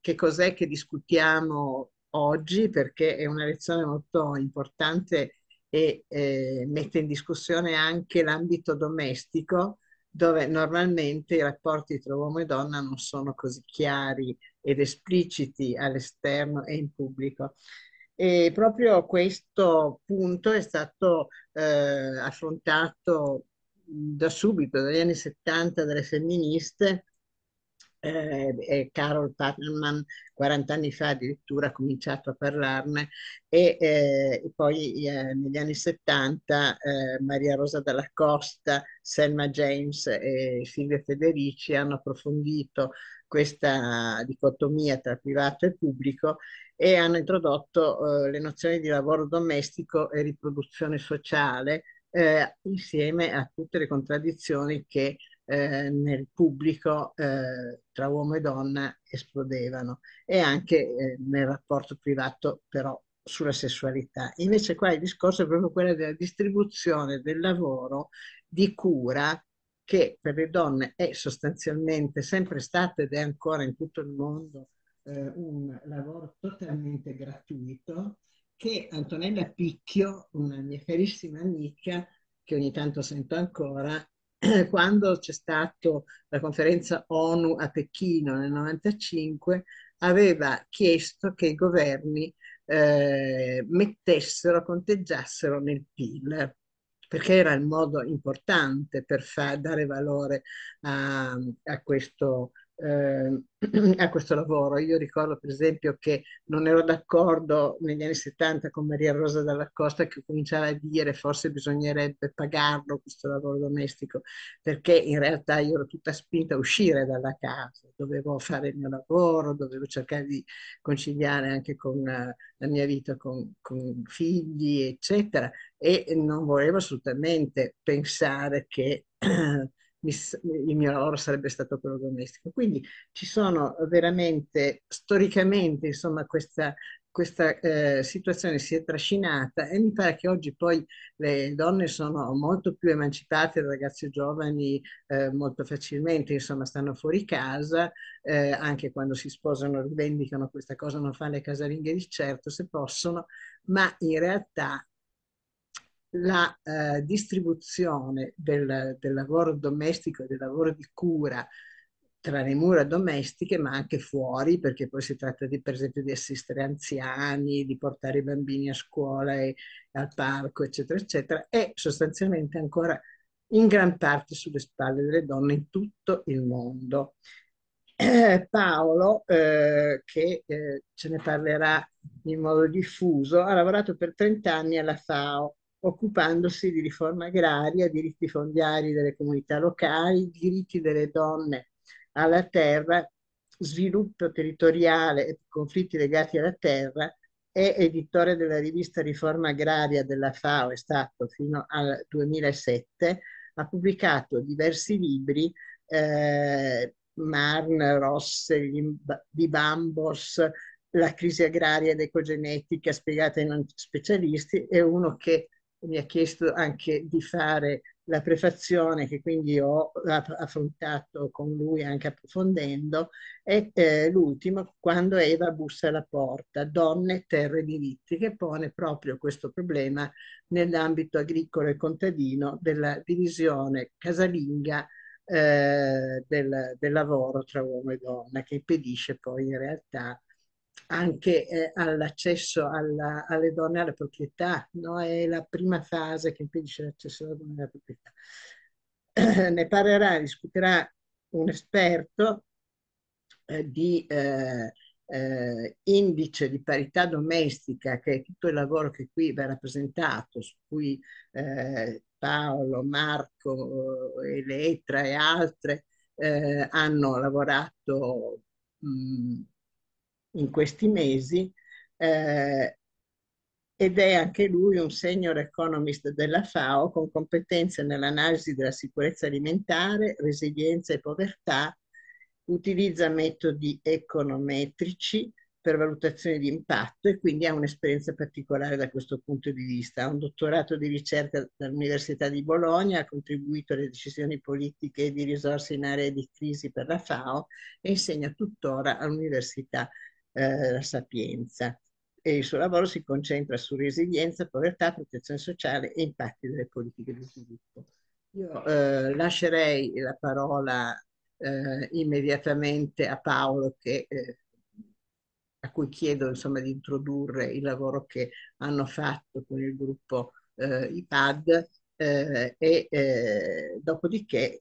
che cos'è che discutiamo oggi perché è una lezione molto importante e eh, mette in discussione anche l'ambito domestico dove normalmente i rapporti tra uomo e donna non sono così chiari ed espliciti all'esterno e in pubblico. E proprio questo punto è stato eh, affrontato mm, da subito, dagli anni 70, dalle femministe, eh, Carol Patman 40 anni fa addirittura ha cominciato a parlarne e, eh, poi eh, negli anni 70 eh, Maria Rosa Dalla Costa, Selma James e Silvia Federici hanno approfondito questa dicotomia tra privato e pubblico e hanno introdotto eh, le nozioni di lavoro domestico e riproduzione sociale eh, insieme a tutte le contraddizioni che eh, nel pubblico eh, tra uomo e donna esplodevano e anche eh, nel rapporto privato però sulla sessualità. Invece qua il discorso è proprio quello della distribuzione del lavoro di cura che per le donne è sostanzialmente sempre stata ed è ancora in tutto il mondo eh, un lavoro totalmente gratuito che Antonella Picchio, una mia carissima amica, che ogni tanto sento ancora, quando c'è stata la conferenza ONU a Pechino nel 1995, aveva chiesto che i governi eh, mettessero, conteggiassero nel PIL, perché era il modo importante per far, dare valore a, a questo eh, a questo lavoro. Io ricordo per esempio che non ero d'accordo negli anni 70 con Maria Rosa Dalla Costa che cominciava a dire forse bisognerebbe pagarlo questo lavoro domestico, perché in realtà io ero tutta spinta a uscire dalla casa, dovevo fare il mio lavoro, dovevo cercare di conciliare anche con eh, la, mia vita con, con figli, eccetera, e non volevo assolutamente pensare che il mio lavoro sarebbe stato quello domestico. Quindi ci sono veramente, storicamente, insomma, questa, questa eh, situazione si è trascinata e mi pare che oggi poi le donne sono molto più emancipate, le ragazze giovani eh, molto facilmente, insomma, stanno fuori casa, eh, anche quando si sposano rivendicano questa cosa, non fanno le casalinghe di certo se possono, ma in realtà la eh, distribuzione del, del, lavoro domestico e del lavoro di cura tra le mura domestiche ma anche fuori perché poi si tratta di per esempio di assistere anziani, di portare i bambini a scuola e al parco eccetera eccetera è sostanzialmente ancora in gran parte sulle spalle delle donne in tutto il mondo. Eh, Paolo, eh, che eh, ce ne parlerà in modo diffuso, ha lavorato per 30 anni alla FAO occupandosi di riforma agraria, diritti fondiari delle comunità locali, diritti delle donne alla terra, sviluppo territoriale e conflitti legati alla terra, è editore della rivista Riforma Agraria della FAO, è stato fino al 2007, ha pubblicato diversi libri, eh, Marn, Rosse, Di Bambos, La crisi agraria ed ecogenetica spiegata ai non specialisti, è uno che mi ha chiesto anche di fare la prefazione che quindi ho affrontato con lui anche approfondendo, è eh, l'ultimo, quando Eva bussa alla porta, donne, terre, e diritti, che pone proprio questo problema nell'ambito agricolo e contadino della divisione casalinga eh, del, del lavoro tra uomo e donna, che impedisce poi in realtà anche eh, all'accesso alla, alle donne alla proprietà, no? è la prima fase che impedisce l'accesso alle donne alla proprietà. ne parlerà, discuterà un esperto eh, di eh, eh, indice di parità domestica, che è tutto il lavoro che qui verrà presentato, su cui eh, Paolo, Marco, Elettra e altre hanno lavorato mh, in questi mesi eh, ed è anche lui un senior economist della FAO con competenze nell'analisi della sicurezza alimentare, resilienza e povertà, utilizza metodi econometrici per valutazione di impatto e quindi ha un'esperienza particolare da questo punto di vista. Ha un dottorato di ricerca dall'Università di Bologna, ha contribuito alle decisioni politiche e di risorse in aree di crisi per la FAO e insegna tuttora all'Università di eh, la sapienza e il suo lavoro si concentra su resilienza, povertà, protezione sociale e impatti delle politiche di sviluppo. Io eh, lascerei la parola eh, immediatamente a Paolo che, eh, a cui chiedo insomma, di introdurre il lavoro che hanno fatto con il gruppo eh, IPAD eh, e dopodiché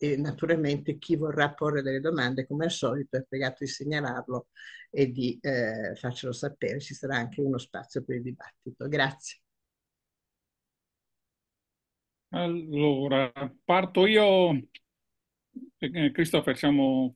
e naturalmente chi vorrà porre delle domande, come al solito, è pregato di segnalarlo e di eh, farcelo sapere. Ci sarà anche uno spazio per il dibattito. Grazie. Allora, parto io. Eh, eh, Christopher, siamo,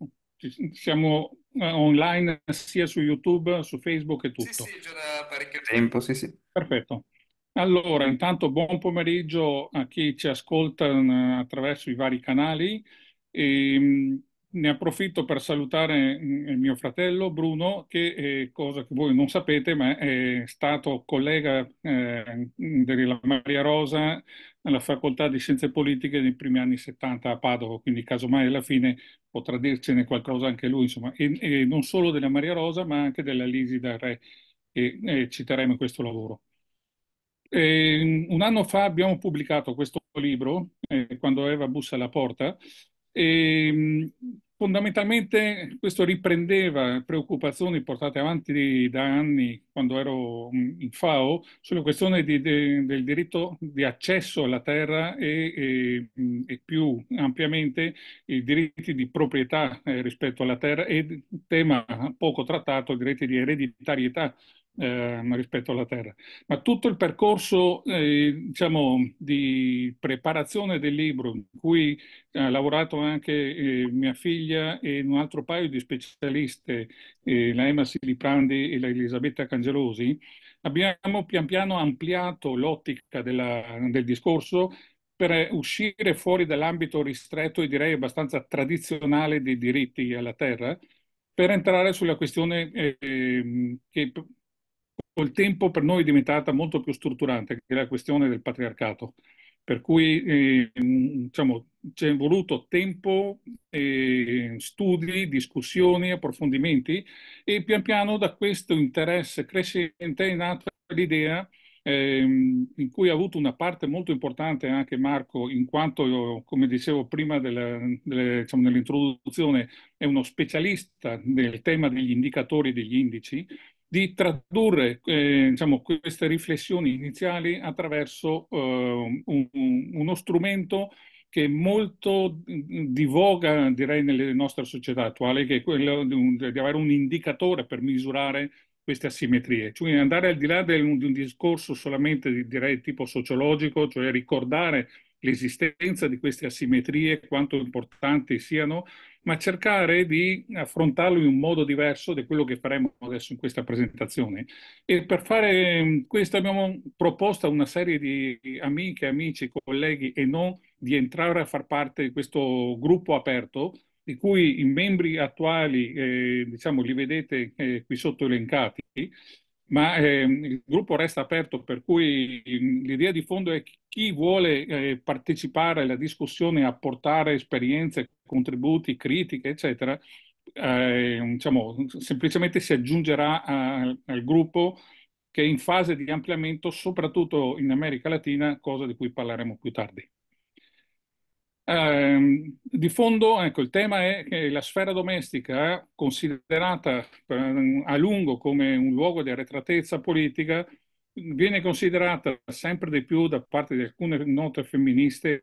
siamo eh, online sia su YouTube, su Facebook e tutto. Sì, sì, già da parecchio tempo, sì, sì. Perfetto. Allora, intanto buon pomeriggio a chi ci ascolta eh, attraverso i vari canali. E, ehm, ne approfitto per salutare mm, il mio fratello Bruno, che è, eh, cosa che voi non sapete, ma è stato collega eh, della Maria Rosa alla Facoltà di Scienze Politiche nei primi anni 70 a Padova, quindi casomai alla fine potrà dircene qualcosa anche lui, insomma, e, e non solo della Maria Rosa, ma anche della Lisi Del Re, e, e eh, citeremo questo lavoro. Eh, un anno fa abbiamo pubblicato questo libro, eh, Quando Eva bussa alla porta, e ehm, fondamentalmente questo riprendeva preoccupazioni portate avanti da anni quando ero mm, in FAO sulla questione di, de, del diritto di accesso alla terra e, e, mm, e, più ampiamente i diritti di proprietà eh, rispetto alla terra e tema poco trattato, i diritti di ereditarietà eh, rispetto alla Terra. Ma tutto il percorso eh, diciamo, di preparazione del libro, in cui ha lavorato anche eh, mia figlia e un altro paio di specialiste, eh, la Emma Siliprandi e la Elisabetta Cangelosi, abbiamo pian piano ampliato l'ottica del discorso per uscire fuori dall'ambito ristretto e direi abbastanza tradizionale dei diritti alla terra, per entrare sulla questione eh, che col tempo per noi è diventata molto più strutturante, che è la questione del patriarcato. Per cui eh, diciamo, c'è voluto tempo, eh, studi, discussioni, approfondimenti e pian piano da questo interesse crescente è nata l'idea ehm, in cui ha avuto una parte molto importante anche Marco, in quanto, come dicevo prima della, delle, diciamo, nell'introduzione, è uno specialista nel tema degli indicatori e degli indici di tradurre eh, diciamo, queste riflessioni iniziali attraverso eh, un, uno strumento che è molto di voga, direi, nelle nostre società attuali, che è quello di, un, di avere un indicatore per misurare queste asimmetrie, cioè andare al di là di un, di un discorso solamente di, direi tipo sociologico, cioè ricordare l'esistenza di queste asimmetrie, quanto importanti siano, ma cercare di affrontarlo in un modo diverso di quello che faremo adesso in questa presentazione. E per fare mm, questo abbiamo proposto a una serie di amiche, amici, colleghi e non di entrare a far parte di questo gruppo aperto di cui i membri attuali, eh, diciamo, li vedete eh, qui sotto elencati, ma eh, il gruppo resta aperto, per cui l'idea di fondo è chi vuole eh, partecipare alla discussione, apportare esperienze, contributi, critiche, eccetera, eh, diciamo, semplicemente si aggiungerà a, al gruppo che è in fase di ampliamento, soprattutto in America Latina, cosa di cui parleremo più tardi. Eh, di fondo, ecco, il tema è che la sfera domestica, eh, considerata ehm, a lungo come un luogo di arretratezza politica, viene considerata sempre di più da parte di alcune note femministe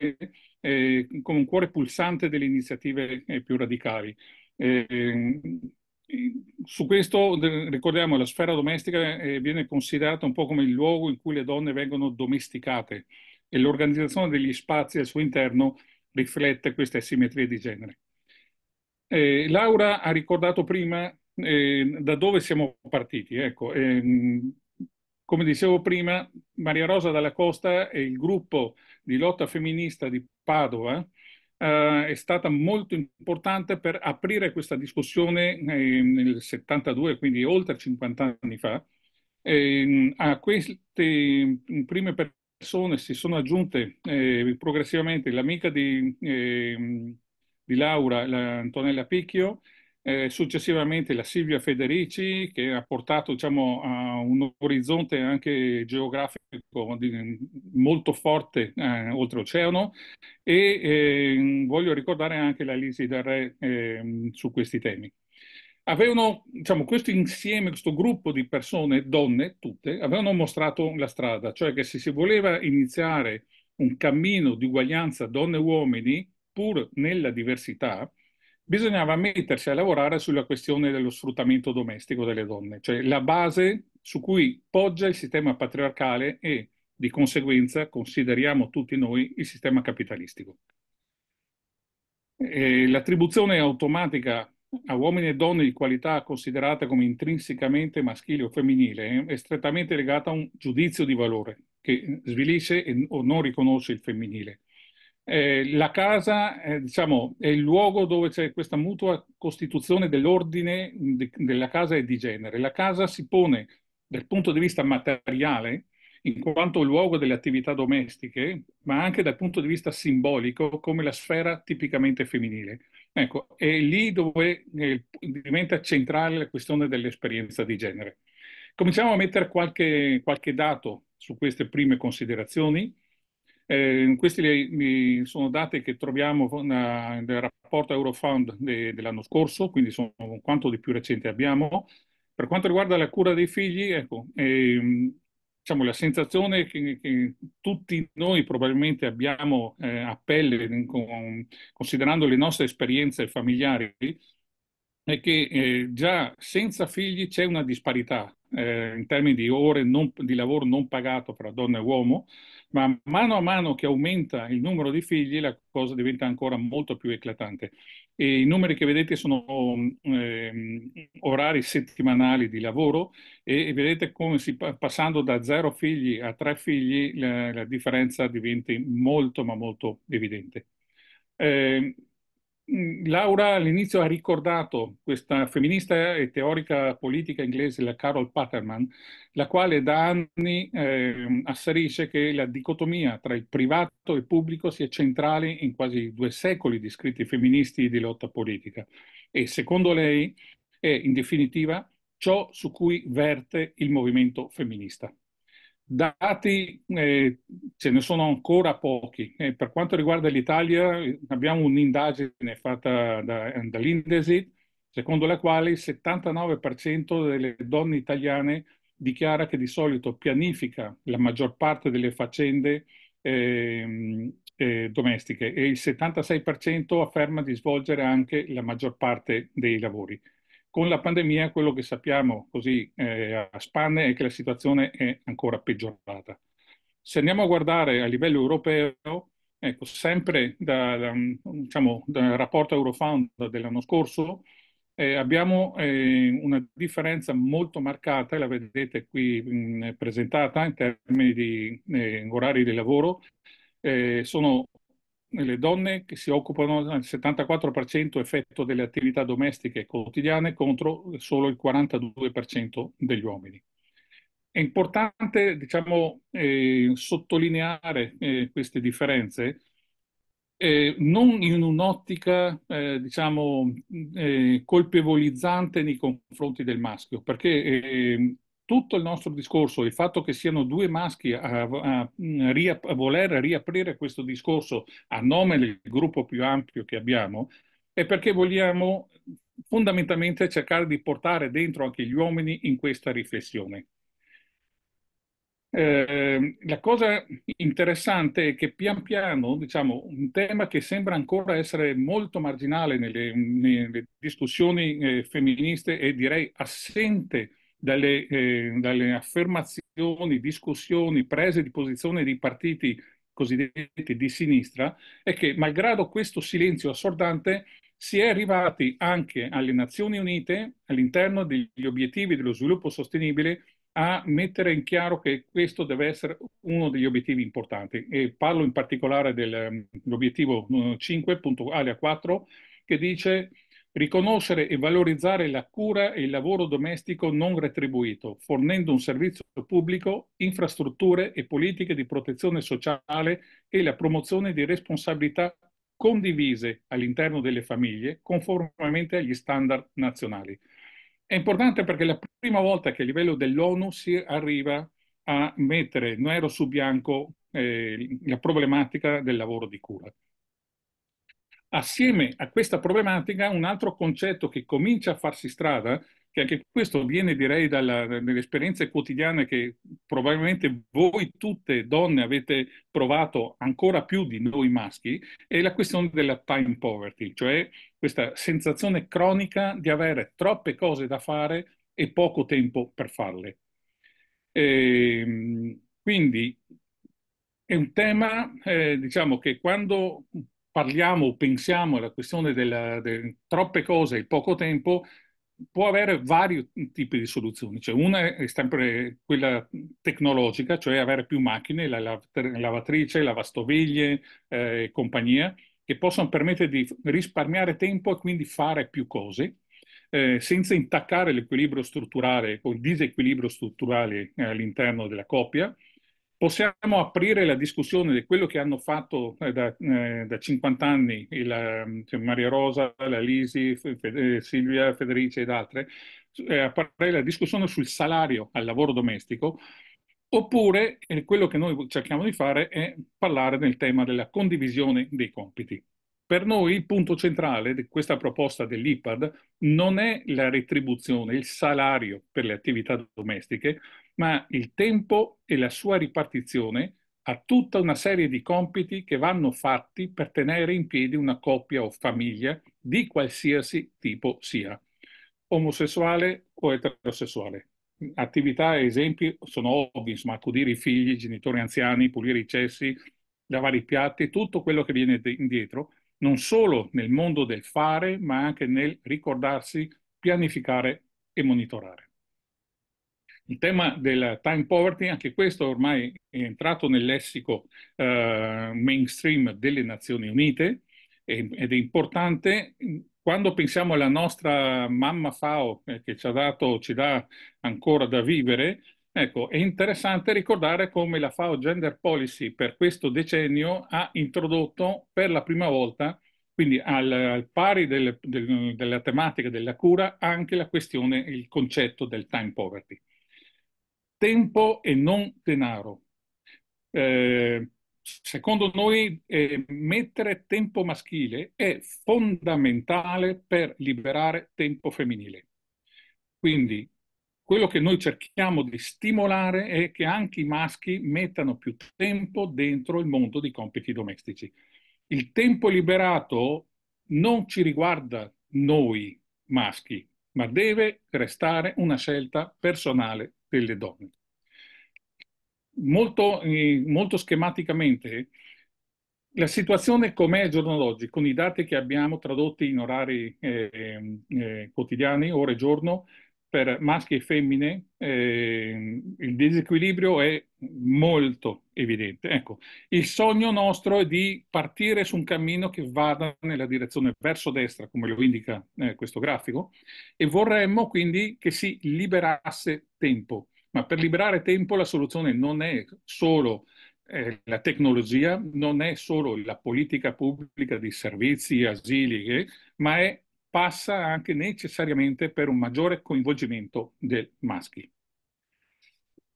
eh, come un cuore pulsante delle iniziative eh, più radicali. Eh, su questo ricordiamo la sfera domestica eh, viene considerata un po' come il luogo in cui le donne vengono domesticate e l'organizzazione degli spazi al suo interno riflette queste simmetrie di genere. Eh, Laura ha ricordato prima eh, da dove siamo partiti. Ecco, ehm, come dicevo prima, Maria Rosa Dalla Costa e il gruppo di lotta femminista di Padova eh, è stata molto importante per aprire questa discussione ehm, nel 72, quindi oltre 50 anni fa, ehm, a queste prime persone si sono aggiunte eh, progressivamente l'amica di, eh, di Laura, la Antonella Picchio, eh, successivamente la Silvia Federici che ha portato diciamo, a un orizzonte anche geografico di, molto forte eh, oltre e eh, voglio ricordare anche la Lisi Darre ehm, su questi temi avevano, diciamo, questo insieme, questo gruppo di persone, donne tutte, avevano mostrato la strada, cioè che se si voleva iniziare un cammino di uguaglianza donne e uomini, pur nella diversità, bisognava mettersi a lavorare sulla questione dello sfruttamento domestico delle donne, cioè la base su cui poggia il sistema patriarcale e di conseguenza consideriamo tutti noi il sistema capitalistico. E l'attribuzione automatica a uomini e donne di qualità considerata come intrinsecamente maschile o femminile eh, è strettamente legata a un giudizio di valore che svilisce o non riconosce il femminile. Eh, la casa eh, diciamo, è il luogo dove c'è questa mutua costituzione dell'ordine di, della casa e di genere. La casa si pone dal punto di vista materiale in quanto luogo delle attività domestiche, ma anche dal punto di vista simbolico come la sfera tipicamente femminile. Ecco, è lì dove eh, diventa centrale la questione dell'esperienza di genere. Cominciamo a mettere qualche, qualche dato su queste prime considerazioni. Eh, questi sono dati che troviamo nel rapporto Eurofound de, dell'anno scorso, quindi sono quanto di più recente abbiamo. Per quanto riguarda la cura dei figli, ecco, ehm, diciamo, la sensazione che, che, tutti noi probabilmente abbiamo eh, a pelle, con, considerando le nostre esperienze familiari, è che eh, già senza figli c'è una disparità eh, in termini di ore non, di lavoro non pagato fra donna e uomo, ma mano a mano che aumenta il numero di figli la cosa diventa ancora molto più eclatante. E I numeri che vedete sono mm, ehm, orari settimanali di lavoro e, e vedete come si, passando da zero figli a tre figli la, la differenza diventa molto ma molto evidente. Eh, Mm, Laura all'inizio ha ricordato questa femminista e teorica politica inglese, la Carol Paterman, la quale da anni eh, asserisce che la dicotomia tra il privato e il pubblico sia centrale in quasi due secoli di scritti femministi di lotta politica e secondo lei è in definitiva ciò su cui verte il movimento femminista. Dati eh, ce ne sono ancora pochi. E eh, per quanto riguarda l'Italia, abbiamo un'indagine fatta da, dall'Indesit, secondo la quale il 79% delle donne italiane dichiara che di solito pianifica la maggior parte delle faccende eh, eh, domestiche e il 76% afferma di svolgere anche la maggior parte dei lavori. Con la pandemia quello che sappiamo così eh, a spanne è che la situazione è ancora peggiorata. Se andiamo a guardare a livello europeo, ecco, sempre da, diciamo, dal rapporto Eurofound dell'anno scorso, eh, abbiamo eh, una differenza molto marcata, la vedete qui mh, presentata in termini di eh, orari di lavoro, eh, sono le donne che si occupano del 74% effetto delle attività domestiche quotidiane contro solo il 42% degli uomini. È importante diciamo, eh, sottolineare eh, queste differenze eh, non in un'ottica eh, diciamo, eh, colpevolizzante nei confronti del maschio, perché eh, tutto il nostro discorso, il fatto che siano due maschi a, a, a, a, voler riaprire questo discorso a nome del gruppo più ampio che abbiamo, è perché vogliamo fondamentalmente cercare di portare dentro anche gli uomini in questa riflessione. Eh, la cosa interessante è che pian piano, diciamo, un tema che sembra ancora essere molto marginale nelle, nelle discussioni eh, femministe e direi assente dalle, eh, dalle affermazioni, discussioni, prese di posizione di partiti cosiddetti di sinistra è che, malgrado questo silenzio assordante, si è arrivati anche alle Nazioni Unite, all'interno degli obiettivi dello sviluppo sostenibile, a mettere in chiaro che questo deve essere uno degli obiettivi importanti. E parlo in particolare dell'obiettivo mm, 5, mm, punto alia 4, che dice riconoscere e valorizzare la cura e il lavoro domestico non retribuito, fornendo un servizio pubblico, infrastrutture e politiche di protezione sociale e la promozione di responsabilità condivise all'interno delle famiglie conformemente agli standard nazionali. È importante perché è la prima volta che a livello dell'ONU si arriva a mettere nero su bianco eh, la problematica del lavoro di cura. Assieme a questa problematica, un altro concetto che comincia a farsi strada, che anche questo viene direi dalla, dalle esperienze quotidiane che probabilmente voi tutte donne avete provato ancora più di noi maschi, è la questione della time poverty, cioè questa sensazione cronica di avere troppe cose da fare e poco tempo per farle. E, ehm, quindi è un tema, eh, diciamo, che quando parliamo o pensiamo alla questione della, delle troppe cose e poco tempo, può avere vari tipi di soluzioni. Cioè, una è sempre quella tecnologica, cioè avere più macchine, la lavatrice, lavastoviglie eh, e compagnia, che possono permettere di risparmiare tempo e quindi fare più cose. Eh, senza intaccare l'equilibrio strutturale o il disequilibrio strutturale eh, all'interno della coppia, possiamo aprire la discussione di quello che hanno fatto eh, da, eh, da 50 anni la, ehm, cioè Maria Rosa, la Lisi, Fede, eh, Silvia, Federice ed altre, aprire la discussione sul salario al lavoro domestico, oppure quello che noi cerchiamo di fare è parlare del tema della condivisione dei compiti. Per noi il punto centrale di questa proposta dell'IPAD non è la retribuzione, il salario per le attività domestiche, ma il tempo e la sua ripartizione a tutta una serie di compiti che vanno fatti per tenere in piedi una coppia o famiglia di qualsiasi tipo sia, omosessuale o eterosessuale. Attività e esempi sono ovvi, insomma, accudire i figli, i genitori anziani, pulire i cessi, lavare i piatti, tutto quello che viene indietro, non solo nel mondo del fare, ma anche nel ricordarsi, pianificare e monitorare. Il tema del time poverty, anche questo ormai è entrato nel lessico eh, mainstream delle Nazioni Unite ed è importante quando pensiamo alla nostra mamma FAO eh, che ci ha dato, ci dà ancora da vivere, Ecco, è interessante ricordare come la FAO Gender Policy per questo decennio ha introdotto per la prima volta, quindi al, al pari del, del, della tematica della cura, anche la questione, il concetto del time poverty tempo e non denaro. Eh, secondo noi eh, mettere tempo maschile è fondamentale per liberare tempo femminile. Quindi quello che noi cerchiamo di stimolare è che anche i maschi mettano più tempo dentro il mondo dei compiti domestici. Il tempo liberato non ci riguarda noi maschi, ma deve restare una scelta personale delle donne. Molto, eh, molto schematicamente, la situazione com'è al giorno d'oggi, con i dati che abbiamo tradotti in orari eh, ehm, eh, quotidiani, ore e giorno, per maschi e femmine eh, il disequilibrio è molto evidente. Ecco, il sogno nostro è di partire su un cammino che vada nella direzione verso destra, come lo indica eh, questo grafico, e vorremmo quindi che si liberasse tempo. Ma per liberare tempo la soluzione non è solo eh, la tecnologia, non è solo la politica pubblica di servizi, asili, eh, ma è passa anche necessariamente per un maggiore coinvolgimento dei maschi.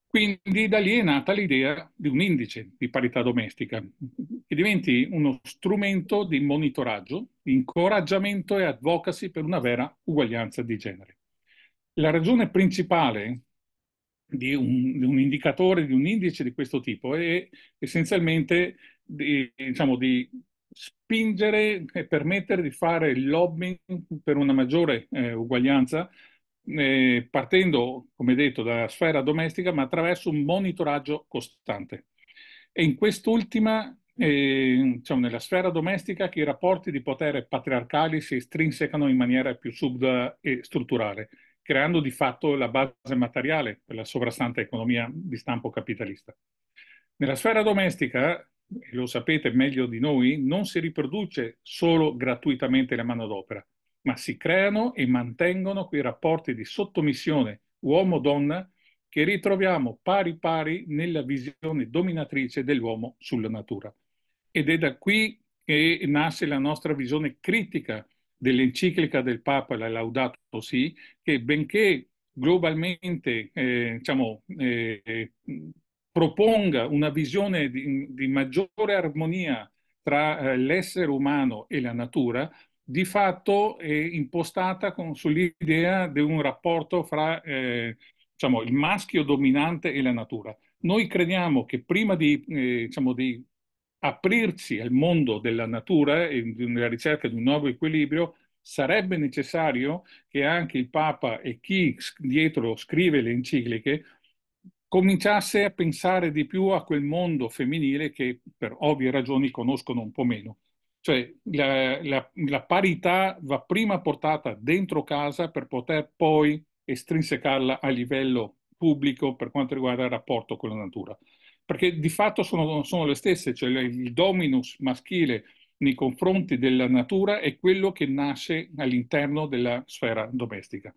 Quindi da lì è nata l'idea di un indice di parità domestica che diventi uno strumento di monitoraggio, di incoraggiamento e advocacy per una vera uguaglianza di genere. La ragione principale di un, di un indicatore, di un indice di questo tipo è essenzialmente di, diciamo, di spingere e permettere di fare il lobbying per una maggiore eh, uguaglianza, eh, partendo, come detto, dalla sfera domestica, ma attraverso un monitoraggio costante. E in quest'ultima, eh, diciamo, nella sfera domestica, che i rapporti di potere patriarcali si estrinsecano in maniera più subda e strutturale, creando di fatto la base materiale per la sovrastante economia di stampo capitalista. Nella sfera domestica, lo sapete meglio di noi, non si riproduce solo gratuitamente la manodopera, ma si creano e mantengono quei rapporti di sottomissione uomo-donna che ritroviamo pari pari nella visione dominatrice dell'uomo sulla natura. Ed è da qui che nasce la nostra visione critica dell'enciclica del Papa, la Laudato Si, che benché globalmente eh, diciamo, eh, proponga una visione di, di maggiore armonia tra eh, l'essere umano e la natura, di fatto è impostata con, sull'idea di un rapporto fra eh, diciamo, il maschio dominante e la natura. Noi crediamo che prima di, eh, diciamo, di aprirci al mondo della natura e nella ricerca di un nuovo equilibrio, sarebbe necessario che anche il Papa e chi dietro scrive le encicliche cominciasse a pensare di più a quel mondo femminile che per ovvie ragioni conoscono un po' meno. Cioè la, la, la parità va prima portata dentro casa per poter poi estrinsecarla a livello pubblico per quanto riguarda il rapporto con la natura. Perché di fatto sono, sono le stesse, cioè il dominus maschile nei confronti della natura è quello che nasce all'interno della sfera domestica.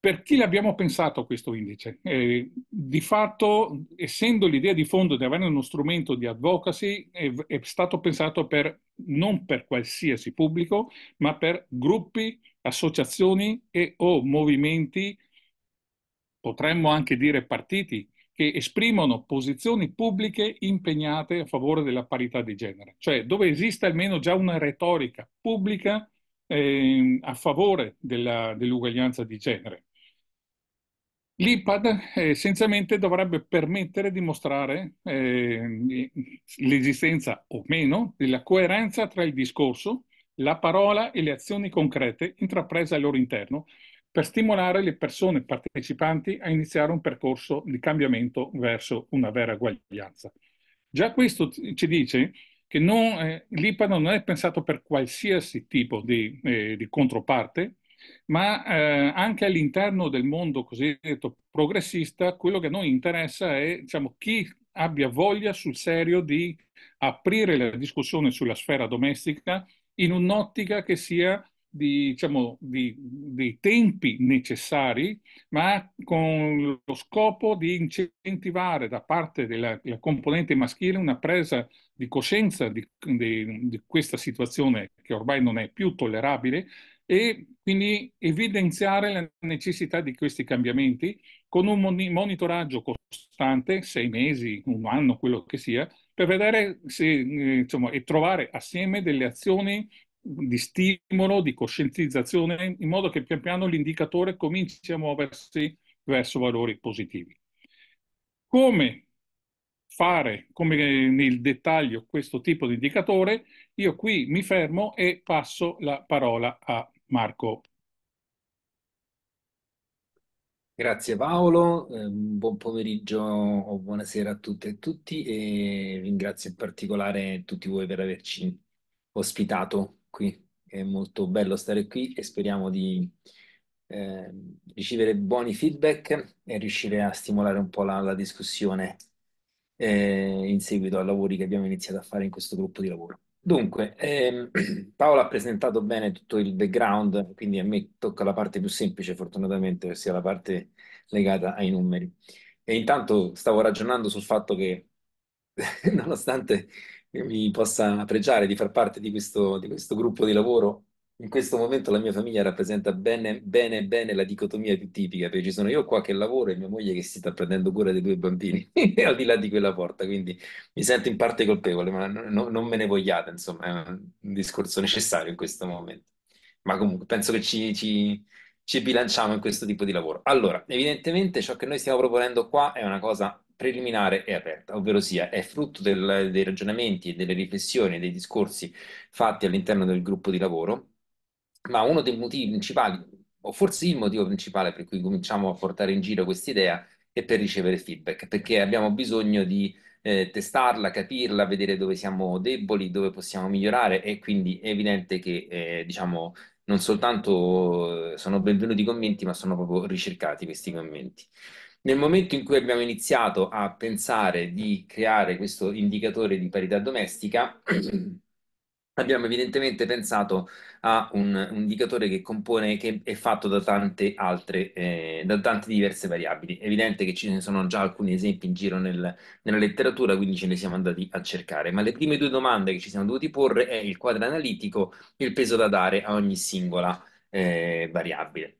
Per chi l'abbiamo pensato questo indice? Eh, di fatto, essendo l'idea di fondo di avere uno strumento di advocacy, è, è stato pensato per, non per qualsiasi pubblico, ma per gruppi, associazioni e o movimenti, potremmo anche dire partiti, che esprimono posizioni pubbliche impegnate a favore della parità di genere, cioè dove esiste almeno già una retorica pubblica eh, a favore dell'uguaglianza di genere. L'IPAD eh, essenzialmente dovrebbe permettere di mostrare eh, l'esistenza o meno della coerenza tra il discorso, la parola e le azioni concrete intraprese al loro interno per stimolare le persone partecipanti a iniziare un percorso di cambiamento verso una vera uguaglianza. Già questo ci dice che non, eh, l'IPAD non è pensato per qualsiasi tipo di, eh, di controparte, ma eh, anche all'interno del mondo cosiddetto progressista, quello che a noi interessa è diciamo, chi abbia voglia sul serio di aprire la discussione sulla sfera domestica in un'ottica che sia di, diciamo, di, dei tempi necessari, ma con lo scopo di incentivare da parte della, della componente maschile una presa di coscienza di, di, questa situazione che ormai non è più tollerabile e quindi evidenziare la necessità di questi cambiamenti con un monitoraggio costante, sei mesi, un anno, quello che sia, per vedere se, eh, insomma, e trovare assieme delle azioni di stimolo, di coscientizzazione, in modo che pian piano l'indicatore cominci a muoversi verso valori positivi. Come fare come nel dettaglio questo tipo di indicatore, io qui mi fermo e passo la parola a Marco. Grazie Paolo, ehm, buon pomeriggio o buonasera a tutte e tutti e ringrazio in particolare tutti voi per averci ospitato qui. È molto bello stare qui e speriamo di eh, ricevere buoni feedback e riuscire a stimolare un po' la, la discussione eh, in seguito ai lavori che abbiamo iniziato a fare in questo gruppo di lavoro. Dunque, ehm, Paolo ha presentato bene tutto il background, quindi a me tocca la parte più semplice, fortunatamente, ossia la parte legata ai numeri. E intanto stavo ragionando sul fatto che, nonostante mi possa pregiare di far parte di questo, di questo gruppo di lavoro, in questo momento la mia famiglia rappresenta bene, bene, bene la dicotomia più tipica, perché ci sono io qua che lavoro e mia moglie che si sta prendendo cura dei due bambini al di là di quella porta, quindi mi sento in parte colpevole, ma no, non me ne vogliate, insomma, è un discorso necessario in questo momento. Ma comunque penso che ci, ci, ci bilanciamo in questo tipo di lavoro. Allora, evidentemente ciò che noi stiamo proponendo qua è una cosa preliminare e aperta, ovvero sia è frutto del, dei ragionamenti e delle riflessioni e dei discorsi fatti all'interno del gruppo di lavoro ma uno dei motivi principali, o forse il motivo principale per cui cominciamo a portare in giro questa idea, è per ricevere feedback, perché abbiamo bisogno di eh, testarla, capirla, vedere dove siamo deboli, dove possiamo migliorare e quindi è evidente che eh, diciamo non soltanto eh, sono benvenuti i commenti, ma sono proprio ricercati questi commenti. Nel momento in cui abbiamo iniziato a pensare di creare questo indicatore di parità domestica, abbiamo evidentemente pensato a un, un indicatore che, compone, che è fatto da tante altre, eh, da tante diverse variabili. È evidente che ce ne sono già alcuni esempi in giro nel, nella letteratura, quindi ce ne siamo andati a cercare. Ma le prime due domande che ci siamo dovuti porre è il quadro analitico e il peso da dare a ogni singola eh, variabile.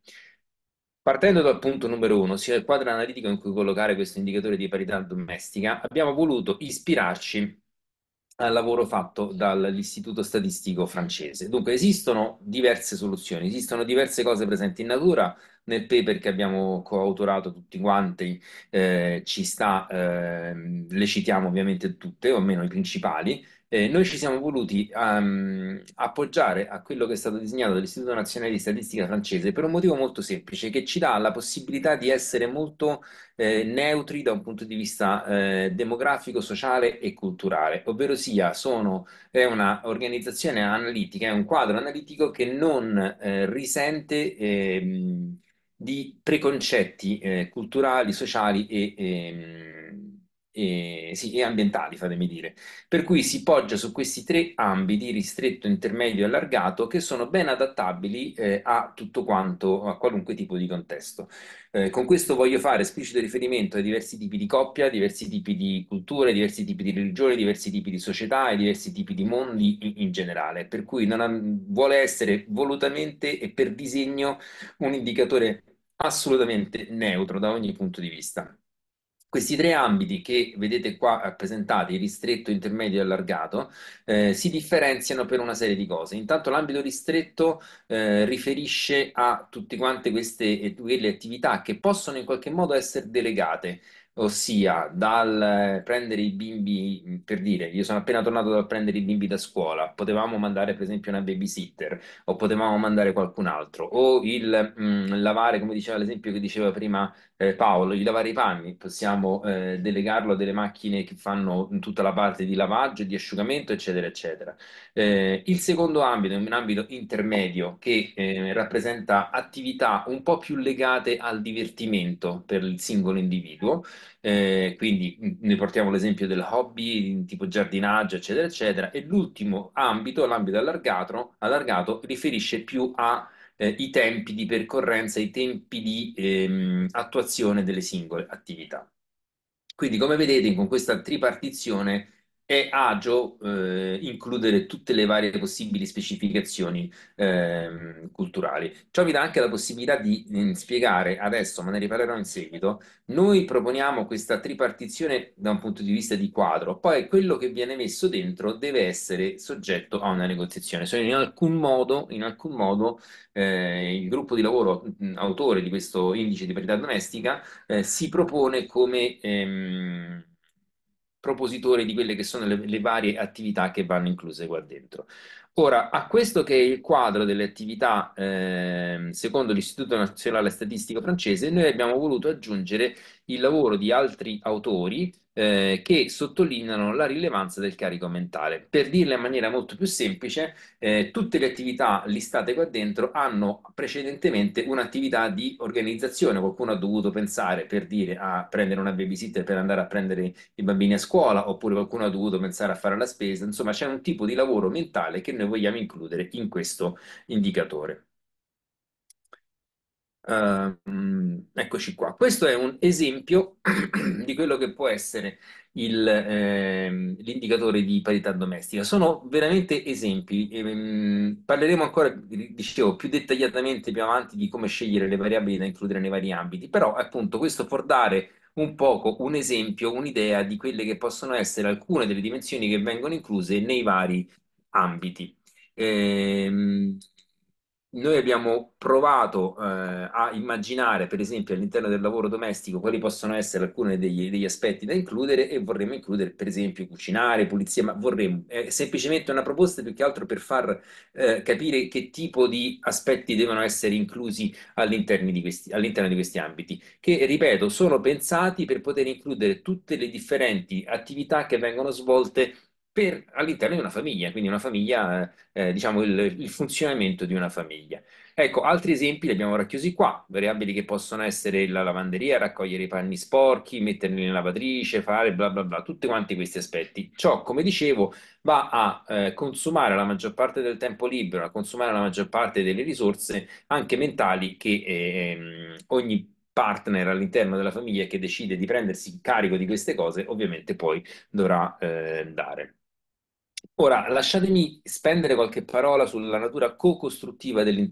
Partendo dal punto numero uno, sia il quadro analitico in cui collocare questo indicatore di parità domestica, abbiamo voluto ispirarci al lavoro fatto dall'Istituto Statistico francese. Dunque esistono diverse soluzioni, esistono diverse cose presenti in natura, nel paper che abbiamo coautorato tutti quanti eh, ci sta, eh, le citiamo ovviamente tutte, o almeno i principali, eh, noi ci siamo voluti um, appoggiare a quello che è stato disegnato dall'Istituto Nazionale di Statistica francese per un motivo molto semplice, che ci dà la possibilità di essere molto eh, neutri da un punto di vista eh, demografico, sociale e culturale, ovvero sia sono, è un'organizzazione analitica, è un quadro analitico che non eh, risente ehm, di preconcetti eh, culturali, sociali e ehm, e, sì, e ambientali, fatemi dire. Per cui si poggia su questi tre ambiti, ristretto, intermedio e allargato, che sono ben adattabili eh, a tutto quanto, a qualunque tipo di contesto. Eh, con questo voglio fare esplicito riferimento ai diversi tipi di coppia, diversi tipi di culture, diversi tipi di religione, diversi tipi di società e diversi tipi di mondi in, in generale. Per cui ha, vuole essere volutamente e per disegno un indicatore assolutamente neutro da ogni punto di vista. Questi tre ambiti che vedete qua rappresentati, ristretto, intermedio e allargato, eh, si differenziano per una serie di cose. Intanto l'ambito ristretto eh, riferisce a tutte quante queste quelle attività che possono in qualche modo essere delegate, ossia dal eh, prendere i bimbi, per dire, io sono appena tornato dal prendere i bimbi da scuola, potevamo mandare per esempio una babysitter o potevamo mandare qualcun altro, o il mh, mm, lavare, come diceva l'esempio che diceva prima eh, Paolo, di lavare i panni, possiamo eh, delegarlo a delle macchine che fanno tutta la parte di lavaggio, di asciugamento, eccetera, eccetera. Eh, il secondo ambito è un ambito intermedio che eh, rappresenta attività un po' più legate al divertimento per il singolo individuo, eh, quindi mm, ne portiamo l'esempio del hobby, tipo giardinaggio, eccetera, eccetera. E l'ultimo ambito, l'ambito allargato, allargato riferisce più a eh, i tempi di percorrenza, i tempi di ehm, attuazione delle singole attività. Quindi come vedete con questa tripartizione è agio eh, includere tutte le varie possibili specificazioni eh, culturali. Ciò vi dà anche la possibilità di mh, mm, spiegare adesso, ma ne riparerò in seguito. Noi proponiamo questa tripartizione da un punto di vista di quadro, poi quello che viene messo dentro deve essere soggetto a una negoziazione. Cioè in alcun modo, in alcun modo eh, il gruppo di lavoro mh, mm, autore di questo indice di parità domestica eh, si propone come... Ehm, propositore di quelle che sono le, le, varie attività che vanno incluse qua dentro. Ora, a questo che è il quadro delle attività, eh, secondo l'Istituto Nazionale Statistico Francese, noi abbiamo voluto aggiungere il lavoro di altri autori eh, che sottolineano la rilevanza del carico mentale. Per dirla in maniera molto più semplice, eh, tutte le attività listate qua dentro hanno precedentemente un'attività di organizzazione. Qualcuno ha dovuto pensare per dire a prendere una babysitter per andare a prendere i bambini a scuola, oppure qualcuno ha dovuto pensare a fare la spesa. Insomma, c'è un tipo di lavoro mentale che noi vogliamo includere in questo indicatore. Uh, eccoci qua. Questo è un esempio di quello che può essere il, eh, l'indicatore di parità domestica. Sono veramente esempi. Ehm, parleremo ancora, dicevo, più dettagliatamente più avanti di come scegliere le variabili da includere nei vari ambiti, però appunto questo può dare un poco un esempio, un'idea di quelle che possono essere alcune delle dimensioni che vengono incluse nei vari ambiti. Ehm, noi abbiamo provato eh, a immaginare, per esempio, all'interno del lavoro domestico quali possono essere alcuni degli, degli aspetti da includere e vorremmo includere, per esempio, cucinare, pulizia, ma vorremmo, è eh, semplicemente una proposta più che altro per far eh, capire che tipo di aspetti devono essere inclusi all'interno di, questi, all'interno di questi ambiti, che, ripeto, sono pensati per poter includere tutte le differenti attività che vengono svolte per, all'interno di una famiglia, quindi una famiglia, eh, eh, diciamo il, il, funzionamento di una famiglia. Ecco, altri esempi li abbiamo racchiusi qua, variabili che possono essere la lavanderia, raccogliere i panni sporchi, metterli in lavatrice, fare bla bla bla, tutti quanti questi aspetti. Ciò, come dicevo, va a eh, consumare la maggior parte del tempo libero, a consumare la maggior parte delle risorse anche mentali che eh, ehm, ogni partner all'interno della famiglia che decide di prendersi carico di queste cose, ovviamente poi dovrà eh, dare. Ora, lasciatemi spendere qualche parola sulla natura co-costruttiva del,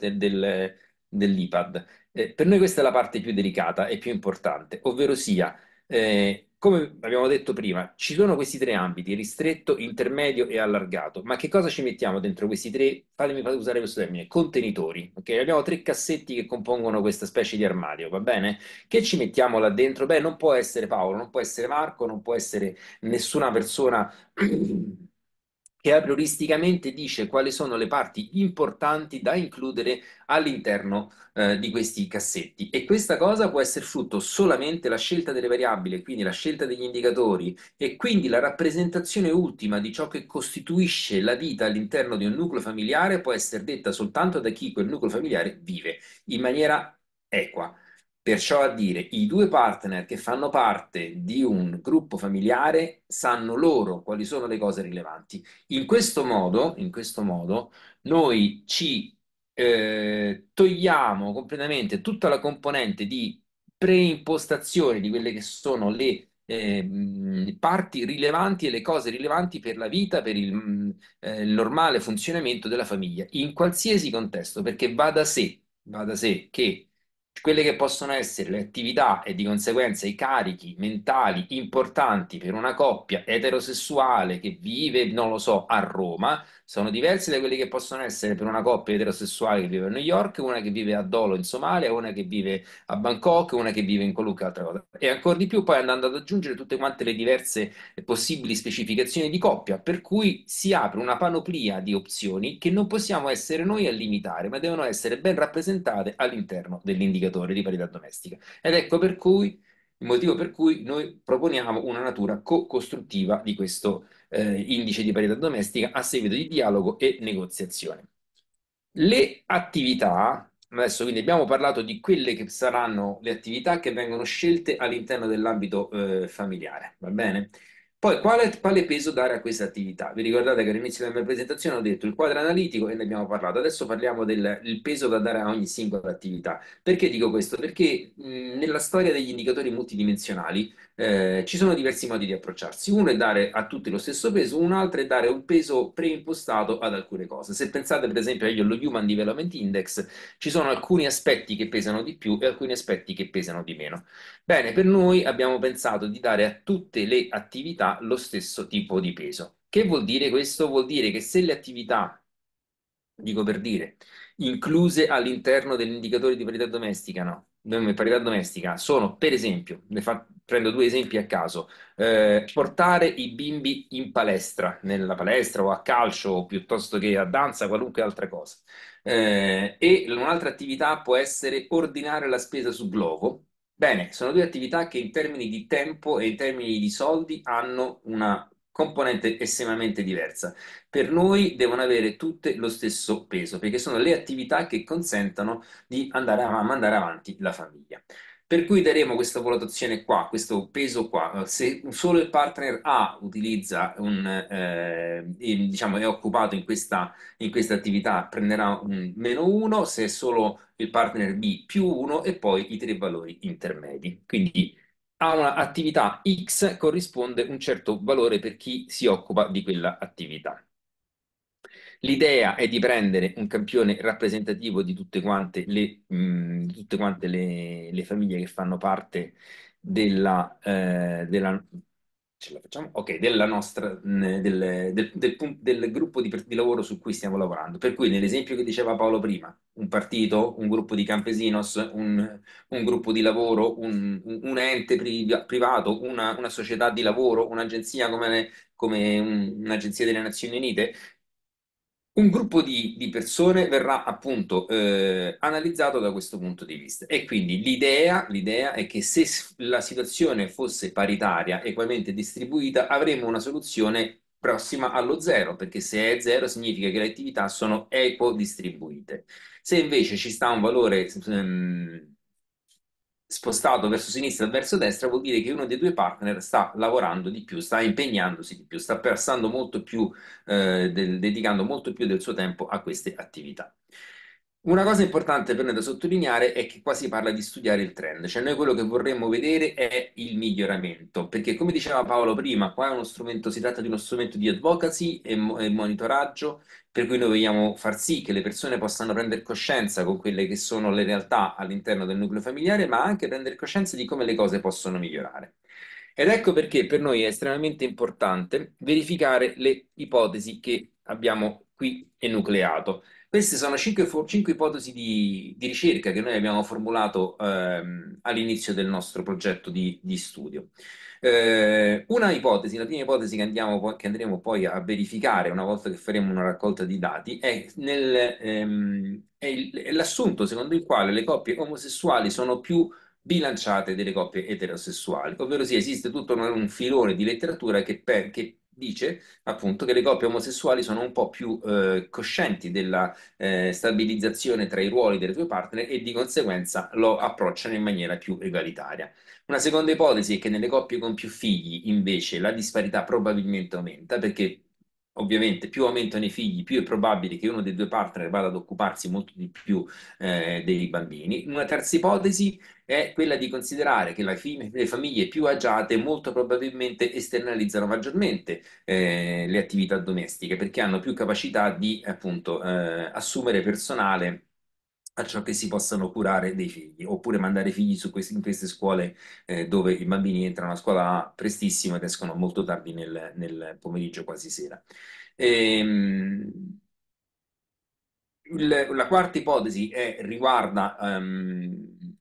dell'IPAD. Eh, per noi questa è la parte più delicata e più importante, ovvero sia, eh, come abbiamo detto prima, ci sono questi tre ambiti, ristretto, intermedio e allargato, ma che cosa ci mettiamo dentro questi tre, fatemi usare questo termine, contenitori, ok? Abbiamo tre cassetti che compongono questa specie di armadio, va bene? Che ci mettiamo là dentro? Beh, non può essere Paolo, non può essere Marco, non può essere nessuna persona... che aprioristicamente dice quali sono le parti importanti da includere all'interno eh, di questi cassetti e questa cosa può essere frutto solamente la scelta delle variabili, quindi la scelta degli indicatori e quindi la rappresentazione ultima di ciò che costituisce la vita all'interno di un nucleo familiare può essere detta soltanto da chi quel nucleo familiare vive in maniera equa. Perciò a dire, i due partner che fanno parte di un gruppo familiare sanno loro quali sono le cose rilevanti. In questo modo, in questo modo noi ci eh, togliamo completamente tutta la componente di preimpostazione di quelle che sono le eh, parti rilevanti e le cose rilevanti per la vita, per il, eh, il normale funzionamento della famiglia, in qualsiasi contesto, perché va da sé, va da sé che quelle che possono essere le attività e di conseguenza i carichi mentali importanti per una coppia eterosessuale che vive, non lo so, a Roma, sono diversi da quelli che possono essere per una coppia eterosessuale che vive a New York, una che vive a Dolo in Somalia, una che vive a Bangkok, una che vive in qualunque altra cosa. E ancora di più poi andando ad aggiungere tutte quante le diverse possibili specificazioni di coppia, per cui si apre una panoplia di opzioni che non possiamo essere noi a limitare, ma devono essere ben rappresentate all'interno dell'indicatore di parità domestica. Ed ecco per cui il motivo per cui noi proponiamo una natura co-costruttiva di questo eh, indice di parità domestica a seguito di dialogo e negoziazione. Le attività, adesso quindi abbiamo parlato di quelle che saranno le attività che vengono scelte all'interno dell'ambito eh, familiare, va bene? Poi quale, quale, peso dare a queste attività? Vi ricordate che all'inizio della mia presentazione ho detto il quadro analitico e ne abbiamo parlato, adesso parliamo del peso da dare a ogni singola attività. Perché dico questo? Perché mh, nella storia degli indicatori multidimensionali eh, ci sono diversi modi di approcciarsi. Uno è dare a tutti lo stesso peso, un altro è dare un peso preimpostato ad alcune cose. Se pensate per esempio agli Human Development Index, ci sono alcuni aspetti che pesano di più e alcuni aspetti che pesano di meno. Bene, per noi abbiamo pensato di dare a tutte le attività lo stesso tipo di peso. Che vuol dire questo? Vuol dire che se le attività, dico per dire, incluse all'interno dell'indicatore di parità domestica, no, parità domestica sono per esempio, le fa, prendo due esempi a caso, eh, portare i bimbi in palestra, nella palestra o a calcio o piuttosto che a danza, qualunque altra cosa. Eh, e un'altra attività può essere ordinare la spesa su Globo. Bene, sono due attività che in termini di tempo e in termini di soldi hanno una componente estremamente diversa. Per noi devono avere tutte lo stesso peso, perché sono le attività che consentono di andare a mandare avanti la famiglia. Per cui daremo questa valutazione qua, questo peso qua. Se solo il partner A utilizza un, eh, diciamo, è occupato in questa, in questa attività, prenderà un meno 1, se è solo il partner B più 1 e poi i tre valori intermedi. Quindi a un'attività X corrisponde un certo valore per chi si occupa di quella attività. L'idea è di prendere un campione rappresentativo di tutte quante le, mh, tutte quante le, le famiglie che fanno parte della, eh, della, okay, della nostra, mh, del, del, del, del, gruppo di, di, lavoro su cui stiamo lavorando. Per cui nell'esempio che diceva Paolo prima, un partito, un gruppo di campesinos, un, un gruppo di lavoro, un, un ente pri, privato, una, una, società di lavoro, un'agenzia come, come un, un'agenzia delle Nazioni Unite, un gruppo di, di persone verrà appunto eh, analizzato da questo punto di vista e quindi l'idea, l'idea è che se la situazione fosse paritaria, equamente distribuita, avremmo una soluzione prossima allo zero, perché se è zero significa che le attività sono equo distribuite. Se invece ci sta un valore... Ehm, spostato verso sinistra e verso destra vuol dire che uno dei due partner sta lavorando di più, sta impegnandosi di più, sta passando molto più, eh, del, dedicando molto più del suo tempo a queste attività. Una cosa importante per noi da sottolineare è che qua si parla di studiare il trend, cioè noi quello che vorremmo vedere è il miglioramento, perché come diceva Paolo prima, qua è uno strumento, si tratta di uno strumento di advocacy e, e monitoraggio, per cui noi vogliamo far sì che le persone possano prendere coscienza con quelle che sono le realtà all'interno del nucleo familiare, ma anche prendere coscienza di come le cose possono migliorare. Ed ecco perché per noi è estremamente importante verificare le ipotesi che abbiamo qui enucleato queste sono cinque, cinque ipotesi di, di, ricerca che noi abbiamo formulato ehm, all'inizio del nostro progetto di, di studio. Eh, una ipotesi, la prima ipotesi che, andiamo, che, andremo poi a verificare una volta che faremo una raccolta di dati è, nel, ehm, è, il, è l'assunto secondo il quale le coppie omosessuali sono più bilanciate delle coppie eterosessuali, ovvero sì, esiste tutto un, un filone di letteratura che, per, che dice appunto che le coppie omosessuali sono un po' più eh, coscienti della eh, stabilizzazione tra i ruoli delle due partner e di conseguenza lo approcciano in maniera più egalitaria. Una seconda ipotesi è che nelle coppie con più figli invece la disparità probabilmente aumenta perché ovviamente più aumentano i figli, più è probabile che uno dei due partner vada ad occuparsi molto di più eh, dei bambini. Una terza ipotesi è quella di considerare che fig- le famiglie più agiate molto probabilmente esternalizzano maggiormente eh, le attività domestiche perché hanno più capacità di appunto eh, assumere personale a ciò che si possano curare dei figli, oppure mandare i figli questi, in queste scuole eh, dove i bambini entrano a scuola prestissimo ed escono molto tardi nel, nel pomeriggio, quasi sera. Ehm, la quarta ipotesi è, riguarda um,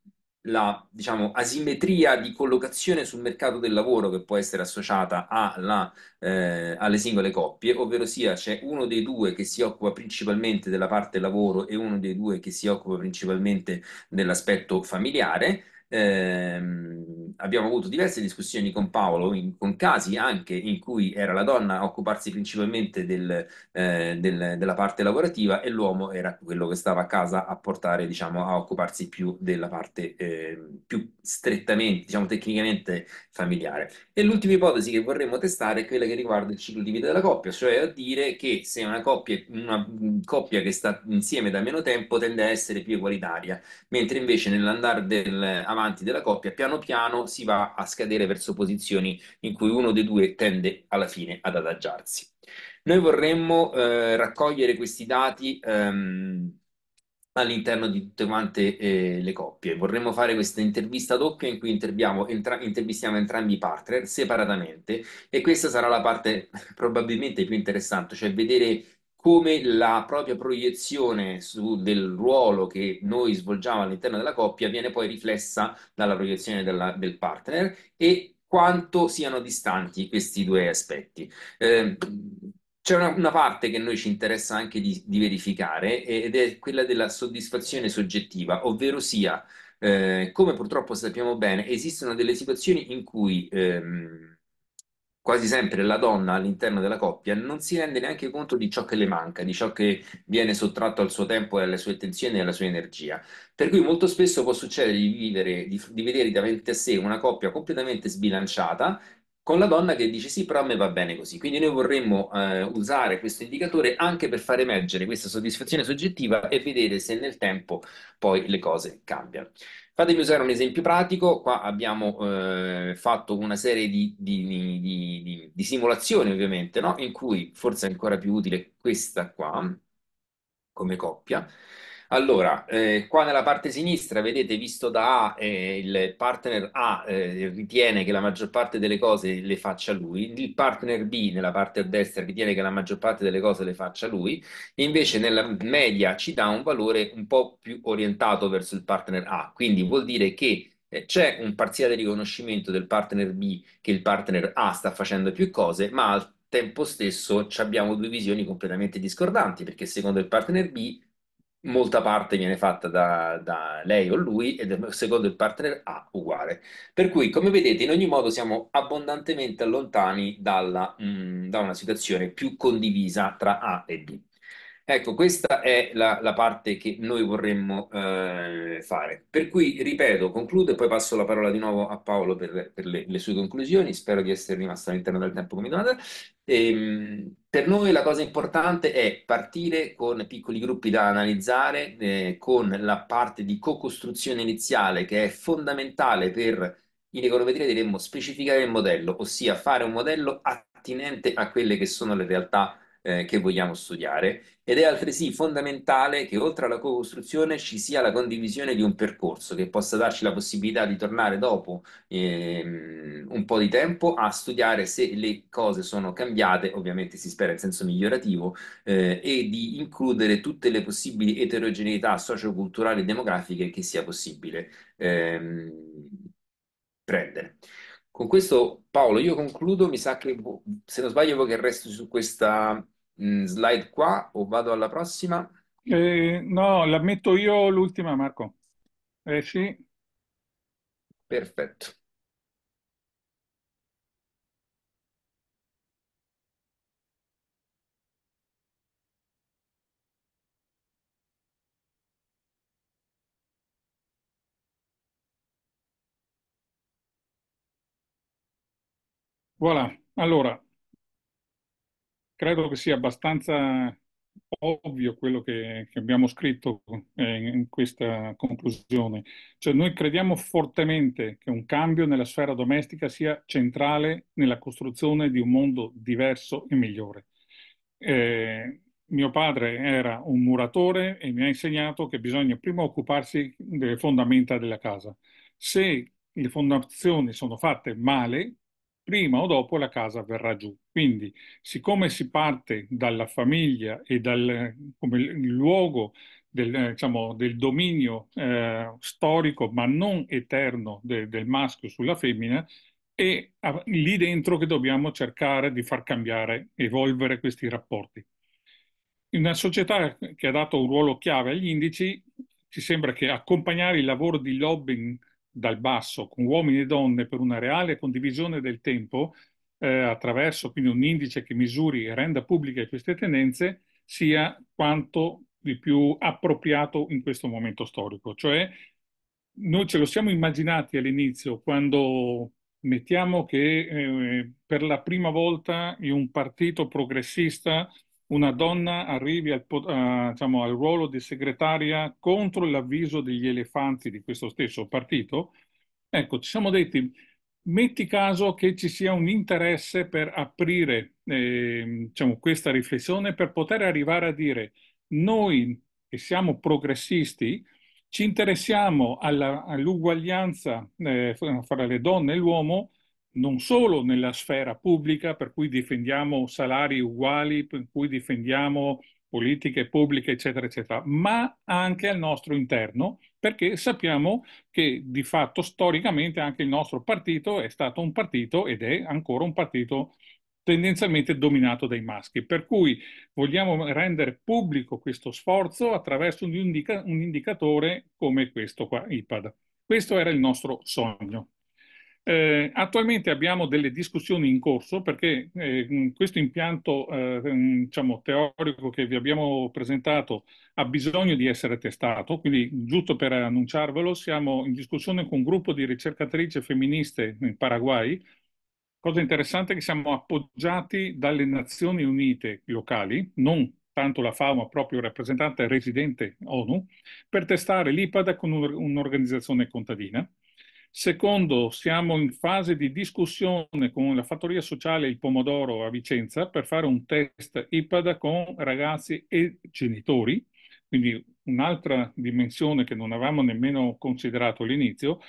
la diciamo, asimmetria di collocazione sul mercato del lavoro che può essere associata alla, eh, alle singole coppie, ovvero sia c'è uno dei due che si occupa principalmente della parte lavoro e uno dei due che si occupa principalmente dell'aspetto familiare ehm, abbiamo avuto diverse discussioni con Paolo, in, con casi anche in cui era la donna a occuparsi principalmente del, eh, del, della parte lavorativa e l'uomo era quello che stava a casa a portare, diciamo, a occuparsi più della parte eh, più strettamente, diciamo, tecnicamente familiare. E l'ultima ipotesi che vorremmo testare è quella che riguarda il ciclo di vita della coppia, cioè a dire che se una coppia, una coppia che sta insieme da meno tempo tende a essere più egualitaria, mentre invece nell'andare del avanti della coppia, piano piano si va a scadere verso posizioni in cui uno dei due tende alla fine ad adagiarsi. Noi vorremmo eh, raccogliere questi dati ehm, all'interno di tutte quante eh, le coppie. Vorremmo fare questa intervista doppia in cui entra intervistiamo entrambi i partner separatamente e questa sarà la parte probabilmente più interessante, cioè vedere come la propria proiezione su, del ruolo che noi svolgiamo all'interno della coppia viene poi riflessa dalla proiezione della, del partner e quanto siano distanti questi due aspetti. Eh, c'è una, una, parte che noi ci interessa anche di, di, verificare ed è quella della soddisfazione soggettiva, ovvero sia, eh, come purtroppo sappiamo bene, esistono delle situazioni in cui ehm, quasi sempre la donna all'interno della coppia non si rende neanche conto di ciò che le manca, di ciò che viene sottratto al suo tempo e alle sue attenzioni e alla sua energia. Per cui molto spesso può succedere di, vivere, di, di vedere davanti a sé una coppia completamente sbilanciata con la donna che dice sì, però a me va bene così. Quindi noi vorremmo eh, usare questo indicatore anche per far emergere questa soddisfazione soggettiva e vedere se nel tempo poi le cose cambiano. Fatemi usare un esempio pratico, qua abbiamo eh, fatto una serie di, di, di, di simulazioni ovviamente, no? in cui forse è ancora più utile questa qua come coppia, allora, eh, qua nella parte sinistra vedete, visto da A, eh, il partner A eh, ritiene che la maggior parte delle cose le faccia lui, il partner B nella parte a destra ritiene che la maggior parte delle cose le faccia lui, invece nella media ci dà un valore un po' più orientato verso il partner A, quindi vuol dire che eh, c'è un parziale riconoscimento del partner B che il partner A sta facendo più cose, ma al tempo stesso abbiamo due visioni completamente discordanti, perché secondo il partner B molta parte viene fatta da, da, lei o lui ed secondo il partner A uguale. Per cui, come vedete, in ogni modo siamo abbondantemente lontani dalla, mh, mm, da una situazione più condivisa tra A e B. Ecco, questa è la, la parte che noi vorremmo eh, fare. Per cui, ripeto, concludo e poi passo la parola di nuovo a Paolo per, per le, le, sue conclusioni. Spero di essere rimasto all'interno del tempo che mi date. per noi la cosa importante è partire con piccoli gruppi da analizzare, eh, con la parte di co-costruzione iniziale che è fondamentale per in econometria diremmo specificare il modello, ossia fare un modello attinente a quelle che sono le realtà eh, che vogliamo studiare ed è altresì fondamentale che oltre alla co-costruzione ci sia la condivisione di un percorso che possa darci la possibilità di tornare dopo ehm, un po' di tempo a studiare se le cose sono cambiate, ovviamente si spera in senso migliorativo, eh, e di includere tutte le possibili eterogeneità socioculturali e demografiche che sia possibile ehm, prendere. Con questo, Paolo, io concludo. Mi sa che, boh, se non sbaglio, voi che resto su questa Mm, slide qua o vado alla prossima? Eh, no, la metto io l'ultima, Marco. Eh sì. Perfetto. Voilà, allora credo che sia abbastanza ovvio quello che, che abbiamo scritto eh, in questa conclusione. Cioè noi crediamo fortemente che un cambio nella sfera domestica sia centrale nella costruzione di un mondo diverso e migliore. Eh, mio padre era un muratore e mi ha insegnato che bisogna prima occuparsi delle fondamenta della casa. Se le fondazioni sono fatte male, prima o dopo la casa verrà giù. Quindi, siccome si parte dalla famiglia e dal luogo del, eh, diciamo, del, dominio eh, storico, ma non eterno, de, del maschio sulla femmina, è ah, lì dentro che dobbiamo cercare di far cambiare, evolvere questi rapporti. In una società che ha dato un ruolo chiave agli indici, ci sembra che accompagnare il lavoro di lobbying dal basso, con uomini e donne per una reale condivisione del tempo, eh, attraverso quindi un indice che misuri e renda pubbliche queste tendenze, sia quanto di più appropriato in questo momento storico. Cioè, noi ce lo siamo immaginati all'inizio quando mettiamo che eh, per la prima volta in un partito progressista una donna arrivi al, uh, diciamo, al, ruolo di segretaria contro l'avviso degli elefanti di questo stesso partito, ecco, ci siamo detti, metti caso che ci sia un interesse per aprire eh, diciamo, questa riflessione per poter arrivare a dire noi che siamo progressisti ci interessiamo all'uguaglianza eh, fra le donne e l'uomo non solo nella sfera pubblica, per cui difendiamo salari uguali, per cui difendiamo politiche pubbliche, eccetera, eccetera, ma anche al nostro interno, perché sappiamo che di fatto storicamente anche il nostro partito è stato un partito ed è ancora un partito tendenzialmente dominato dai maschi. Per cui vogliamo rendere pubblico questo sforzo attraverso un, indica- un indicatore come questo qua, IPAD. Questo era il nostro sogno. Eh, attualmente abbiamo delle discussioni in corso perché eh, questo impianto eh, diciamo, teorico che vi abbiamo presentato ha bisogno di essere testato, quindi giusto per annunciarvelo siamo in discussione con un gruppo di ricercatrici femministe in Paraguay, cosa interessante è che siamo appoggiati dalle Nazioni Unite locali, non tanto la FAO ma proprio il rappresentante residente ONU, per testare l'IPAD con un'organizzazione contadina Secondo, siamo in fase di discussione con la fattoria sociale Il Pomodoro a Vicenza per fare un test IPAD con ragazzi e genitori, quindi un'altra dimensione che non avevamo nemmeno considerato all'inizio.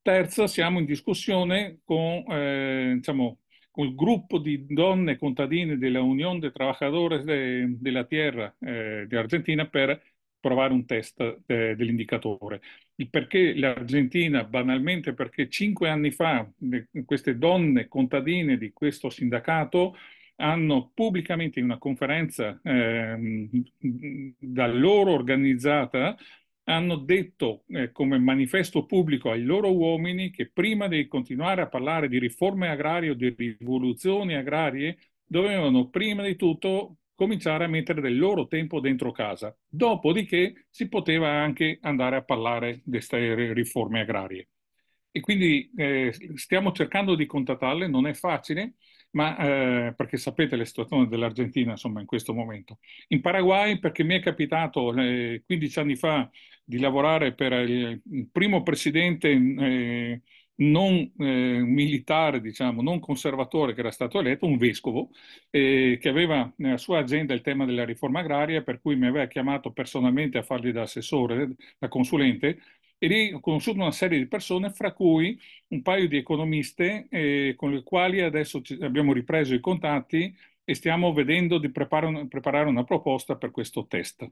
Terza, siamo in discussione con, eh, diciamo, col gruppo di donne contadine della Unione dei Trabajadores de, della Tierra eh, di Argentina per provare un test eh, dell'indicatore perché l'Argentina, banalmente perché cinque anni fa queste donne contadine di questo sindacato hanno pubblicamente in una conferenza eh, da loro organizzata hanno detto eh, come manifesto pubblico ai loro uomini che prima di continuare a parlare di riforme agrarie o di rivoluzioni agrarie dovevano prima di tutto cominciare a mettere del loro tempo dentro casa. Dopodiché si poteva anche andare a parlare di queste riforme agrarie. E quindi eh, stiamo cercando di contattarle, non è facile, ma eh, perché sapete la situazione dell'Argentina insomma in questo momento. In Paraguay perché mi è capitato eh, 15 anni fa di lavorare per il, primo presidente eh, non eh, militare, diciamo, non conservatore che era stato eletto, un vescovo, eh, che aveva nella sua agenda il tema della riforma agraria, per cui mi aveva chiamato personalmente a fargli da assessore, da consulente, e lì ho conosciuto una serie di persone, fra cui un paio di economiste eh, con le quali adesso abbiamo ripreso i contatti e stiamo vedendo di preparare una proposta per questo test.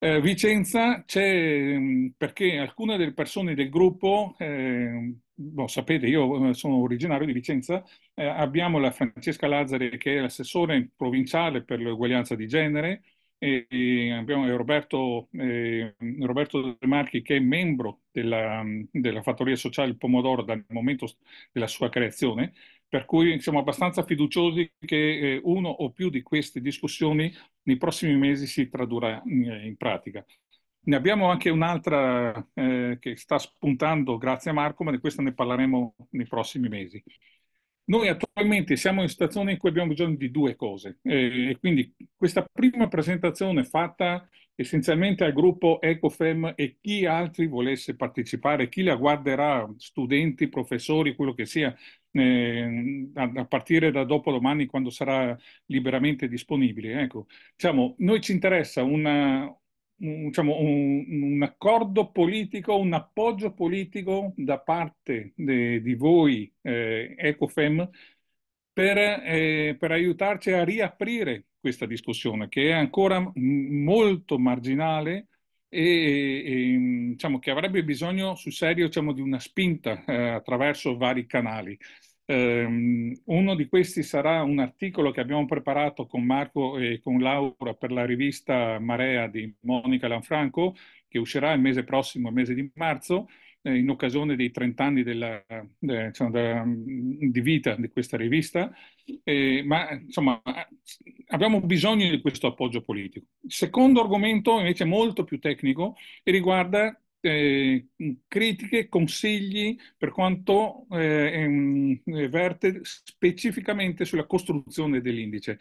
Eh, Vicenza c'è mm, perché alcune delle persone del gruppo, eh, boh, sapete, io eh, sono originario di Vicenza, eh, abbiamo la Francesca Lazzari che è l'assessore provinciale per l'uguaglianza di genere, e, abbiamo Roberto, eh, Roberto De Marchi che è membro della, mm, della fattoria sociale Pomodoro dal momento della sua creazione per cui siamo abbastanza fiduciosi che eh, uno o più di queste discussioni nei prossimi mesi si tradurrà eh, in pratica. Ne abbiamo anche un'altra eh, che sta spuntando, grazie a Marco, ma di questa ne parleremo nei prossimi mesi. Noi attualmente siamo in situazione in cui abbiamo bisogno di due cose eh, e quindi questa prima presentazione fatta essenzialmente al gruppo Ecofem e chi altri volesse partecipare, chi la guarderà, studenti, professori, quello che sia, eh, a, a, partire da dopodomani quando sarà liberamente disponibile. Ecco, diciamo, noi ci interessa una, un, diciamo, un, un, accordo politico, un appoggio politico da parte de, di voi, eh, Ecofem, per, eh, per, aiutarci a riaprire questa discussione che è ancora molto marginale e, e diciamo, che avrebbe bisogno sul serio diciamo, di una spinta eh, attraverso vari canali. Um, uno di questi sarà un articolo che abbiamo preparato con Marco e con Laura per la rivista Marea di Monica Lanfranco, che uscirà il mese prossimo, il mese di marzo, eh, in occasione dei 30 anni della, de, insomma, da, di vita di questa rivista, eh, ma insomma abbiamo bisogno di questo appoggio politico. Il secondo argomento invece molto più tecnico riguarda eh, critiche, consigli per quanto eh, eh, verte specificamente sulla costruzione dell'indice.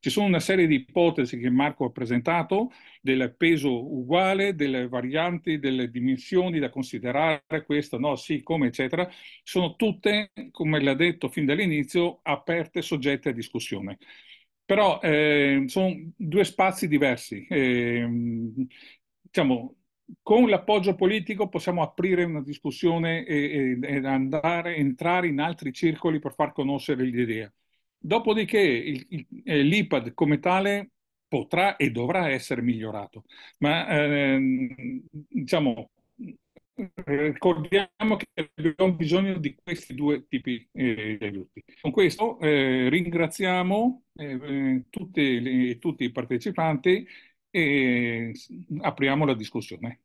Ci sono una serie di ipotesi che Marco ha presentato del peso uguale, delle varianti, delle dimensioni da considerare, questo, no, sì, come, eccetera. Sono tutte, come l'ha detto fin dall'inizio, aperte, soggette a discussione. Però eh, sono due spazi diversi. Ehm, diciamo, con l'appoggio politico possiamo aprire una discussione e, e, e andare, entrare in altri circoli per far conoscere l'idea. Dopodiché il, il, eh, l'IPAD come tale potrà e dovrà essere migliorato, ma ehm, diciamo, ricordiamo che abbiamo bisogno di questi due tipi eh, di aiuti. Con questo eh, ringraziamo eh, eh tutti, tutti i partecipanti e mm, apriamo la discussione.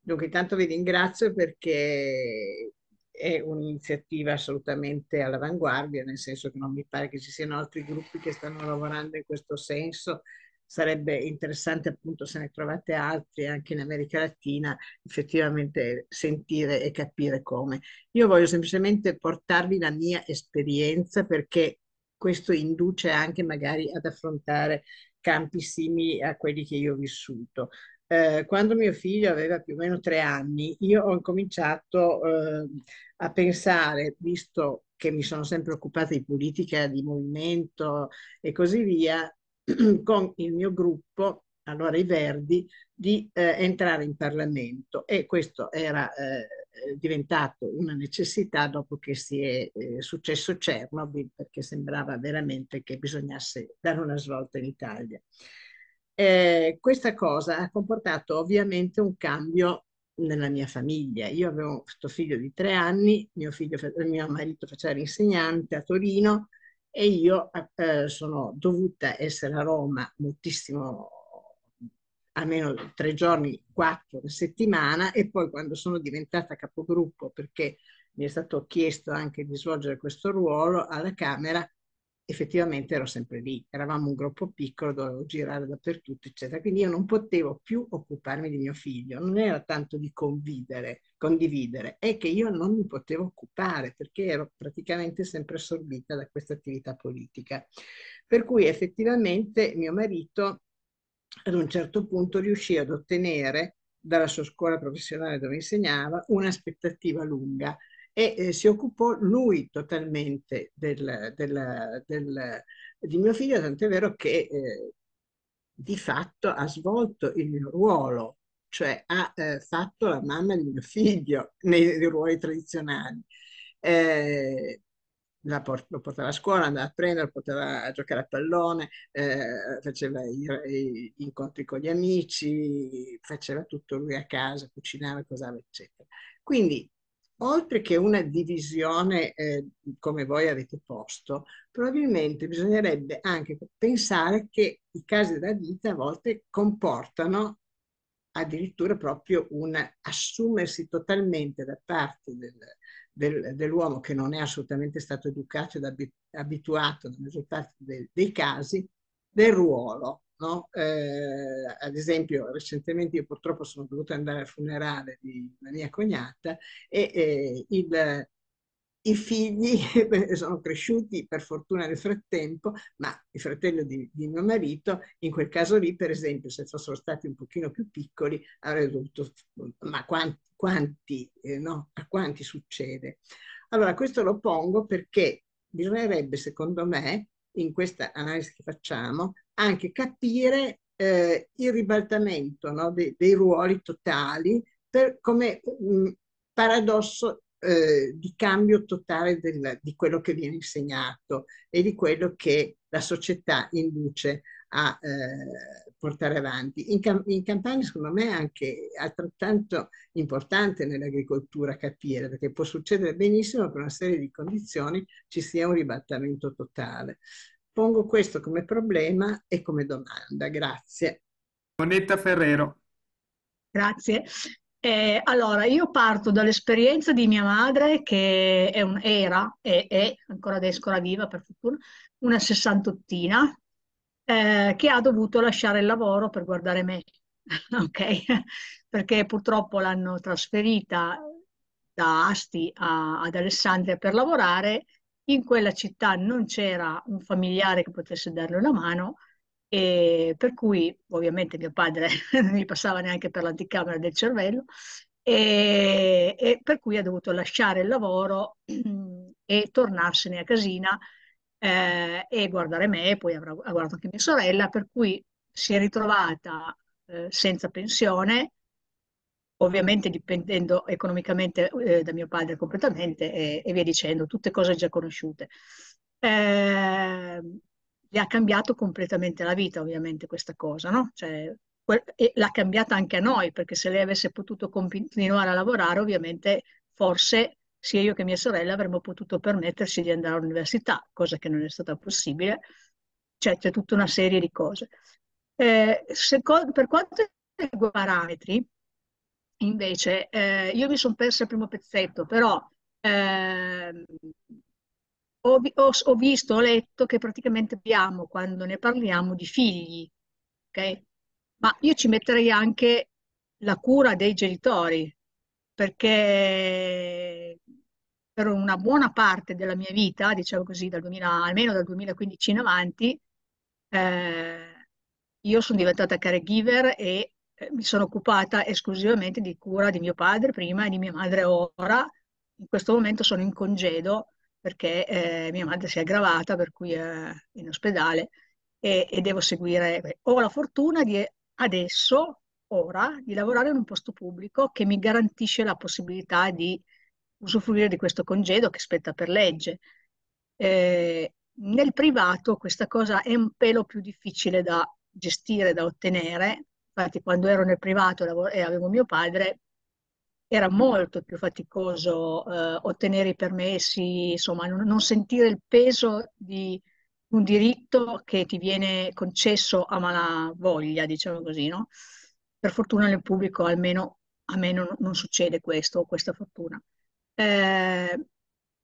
Dunque, intanto vi ringrazio perché è un'iniziativa assolutamente all'avanguardia, nel senso che non mi pare che ci siano altri gruppi che stanno lavorando in questo senso. Sarebbe interessante appunto se ne trovate altri anche in America Latina, effettivamente sentire e capire come. Io voglio semplicemente portarvi la mia esperienza perché questo induce anche magari ad affrontare campi simili a quelli che io ho vissuto. Eh, quando mio figlio aveva più o meno tre anni, io ho incominciato eh, a pensare, visto che mi sono sempre occupata di politica, di movimento e così via, con il mio gruppo, allora i Verdi, di eh, entrare in Parlamento. E questo era eh, diventato una necessità dopo che si è eh, successo Chernobyl, perché sembrava veramente che bisognasse dare una svolta in Italia. Eh, questa cosa ha comportato ovviamente un cambio nella mia famiglia. Io avevo questo figlio di tre anni, mio, figlio, mio marito faceva l'insegnante a Torino e io eh, sono dovuta essere a Roma moltissimo almeno tre giorni, quattro a settimana e poi quando sono diventata capogruppo, perché mi è stato chiesto anche di svolgere questo ruolo alla Camera, effettivamente ero sempre lì, eravamo un gruppo piccolo, dovevo girare dappertutto, eccetera. Quindi io non potevo più occuparmi di mio figlio, non era tanto di condividere, è che io non mi potevo occupare perché ero praticamente sempre assorbita da questa attività politica. Per cui effettivamente mio marito ad un certo punto riuscì ad ottenere dalla sua scuola professionale dove insegnava un'aspettativa lunga e eh, si occupò lui totalmente del, del, del, di mio figlio, tant'è vero che eh, di fatto ha svolto il mio ruolo, cioè ha eh, fatto la mamma di mio figlio nei, nei ruoli tradizionali. Eh, port- lo portava a scuola, andava a prendere, lo portava a giocare a pallone, eh, faceva gli incontri con gli amici, faceva tutto lui a casa, cucinava, cosava, eccetera. Quindi, oltre che una divisione eh, come voi avete posto, probabilmente bisognerebbe anche pensare che i casi della vita a volte comportano addirittura proprio un assumersi totalmente da parte del, del, dell'uomo che non è assolutamente stato educato ed abit- abituato nel risultato de- dei casi del ruolo. No? Eh, ad esempio, recentemente io purtroppo sono dovuta andare al funerale di una mia cognata e eh, il, i figli sono cresciuti per fortuna nel frattempo, ma il fratello di, di, mio marito, in quel caso lì, per esempio, se fossero stati un pochino più piccoli, avrei dovuto, ma quanti, quanti eh, no, a quanti succede? Allora, questo lo pongo perché bisognerebbe, secondo me, in questa analisi che facciamo, anche capire eh, il ribaltamento no, dei, dei, ruoli totali per, come mh, paradosso eh, di cambio totale del, di quello che viene insegnato e di quello che la società induce a eh, portare avanti. In, cam- in, Campania, secondo me, è anche altrettanto importante nell'agricoltura capire, perché può succedere benissimo che per una serie di condizioni ci sia un ribattamento totale. Pongo questo come problema e come domanda. Grazie. Monetta Ferrero. Grazie. Eh, allora, io parto dall'esperienza di mia madre che è un, era e è, ancora adesso ancora viva per fortuna, una sessantottina eh, che ha dovuto lasciare il lavoro per guardare me, ok? Perché purtroppo l'hanno trasferita da Asti a, ad Alessandria per lavorare, in quella città non c'era un familiare che potesse darle una mano e per cui ovviamente mio padre non mi passava neanche per l'anticamera del cervello e, e, per cui ha dovuto lasciare il lavoro e tornarsene a casina eh, e guardare me, poi avrà, ha guardato anche mia sorella, per cui si è ritrovata eh, senza pensione, ovviamente dipendendo economicamente eh, da mio padre completamente e, e, via dicendo, tutte cose già conosciute. Ehm, le ha cambiato completamente la vita, ovviamente, questa cosa, no? Cioè, e l'ha cambiata anche a noi, perché se lei avesse potuto continuare a lavorare, ovviamente forse sia io che mia sorella avremmo potuto permetterci di andare all'università, cosa che non è stata possibile, cioè c'è tutta una serie di cose. Eh, secondo, per quanto riguarda i parametri, invece, eh, io mi sono persa il primo pezzetto, però eh, ho, ho, ho, visto, ho letto che praticamente abbiamo, quando ne parliamo, di figli, ok? Ma io ci metterei anche la cura dei genitori, perché per una buona parte della mia vita, diciamo così, dal 2000, almeno dal 2015 in avanti, eh, io sono diventata caregiver e eh, mi sono occupata esclusivamente di cura di mio padre prima e di mia madre ora. In questo momento sono in congedo perché eh, mia madre si è aggravata, per cui è eh, in ospedale e, e devo seguire. Ho la fortuna di adesso, ora, di lavorare in un posto pubblico che mi garantisce la possibilità di usufruire di questo congedo che spetta per legge. Eh, nel privato questa cosa è un pelo più difficile da gestire, da ottenere. Infatti quando ero nel privato e avevo mio padre, era molto più faticoso eh, ottenere i permessi, insomma, non, non, sentire il peso di un diritto che ti viene concesso a malavoglia, diciamo così, no? Per fortuna nel pubblico almeno a me non, non succede questo, ho questa fortuna. Eh,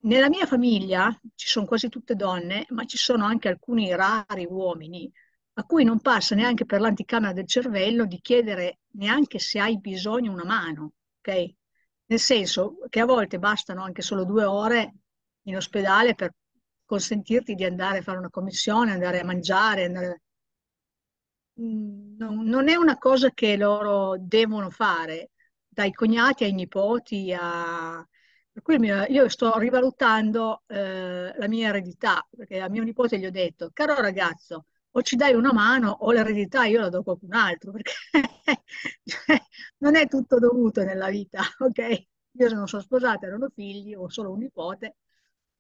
nella mia famiglia ci sono quasi tutte donne, ma ci sono anche alcuni rari uomini a cui non passa neanche per l'anticamera del cervello di chiedere neanche se hai bisogno una mano, ok? Nel senso che a volte bastano anche solo due ore in ospedale per consentirti di andare a fare una commissione, andare a mangiare. Andare... Mm, non, è una cosa che loro devono fare, dai cognati ai nipoti. A... Per cui io sto rivalutando eh, la mia eredità, perché a mio nipote gli ho detto, caro ragazzo, o ci dai una mano o l'eredità io la do a qualcun altro, perché cioè, non è tutto dovuto nella vita, ok? Io non sono sposata, non ho figli, ho solo un nipote,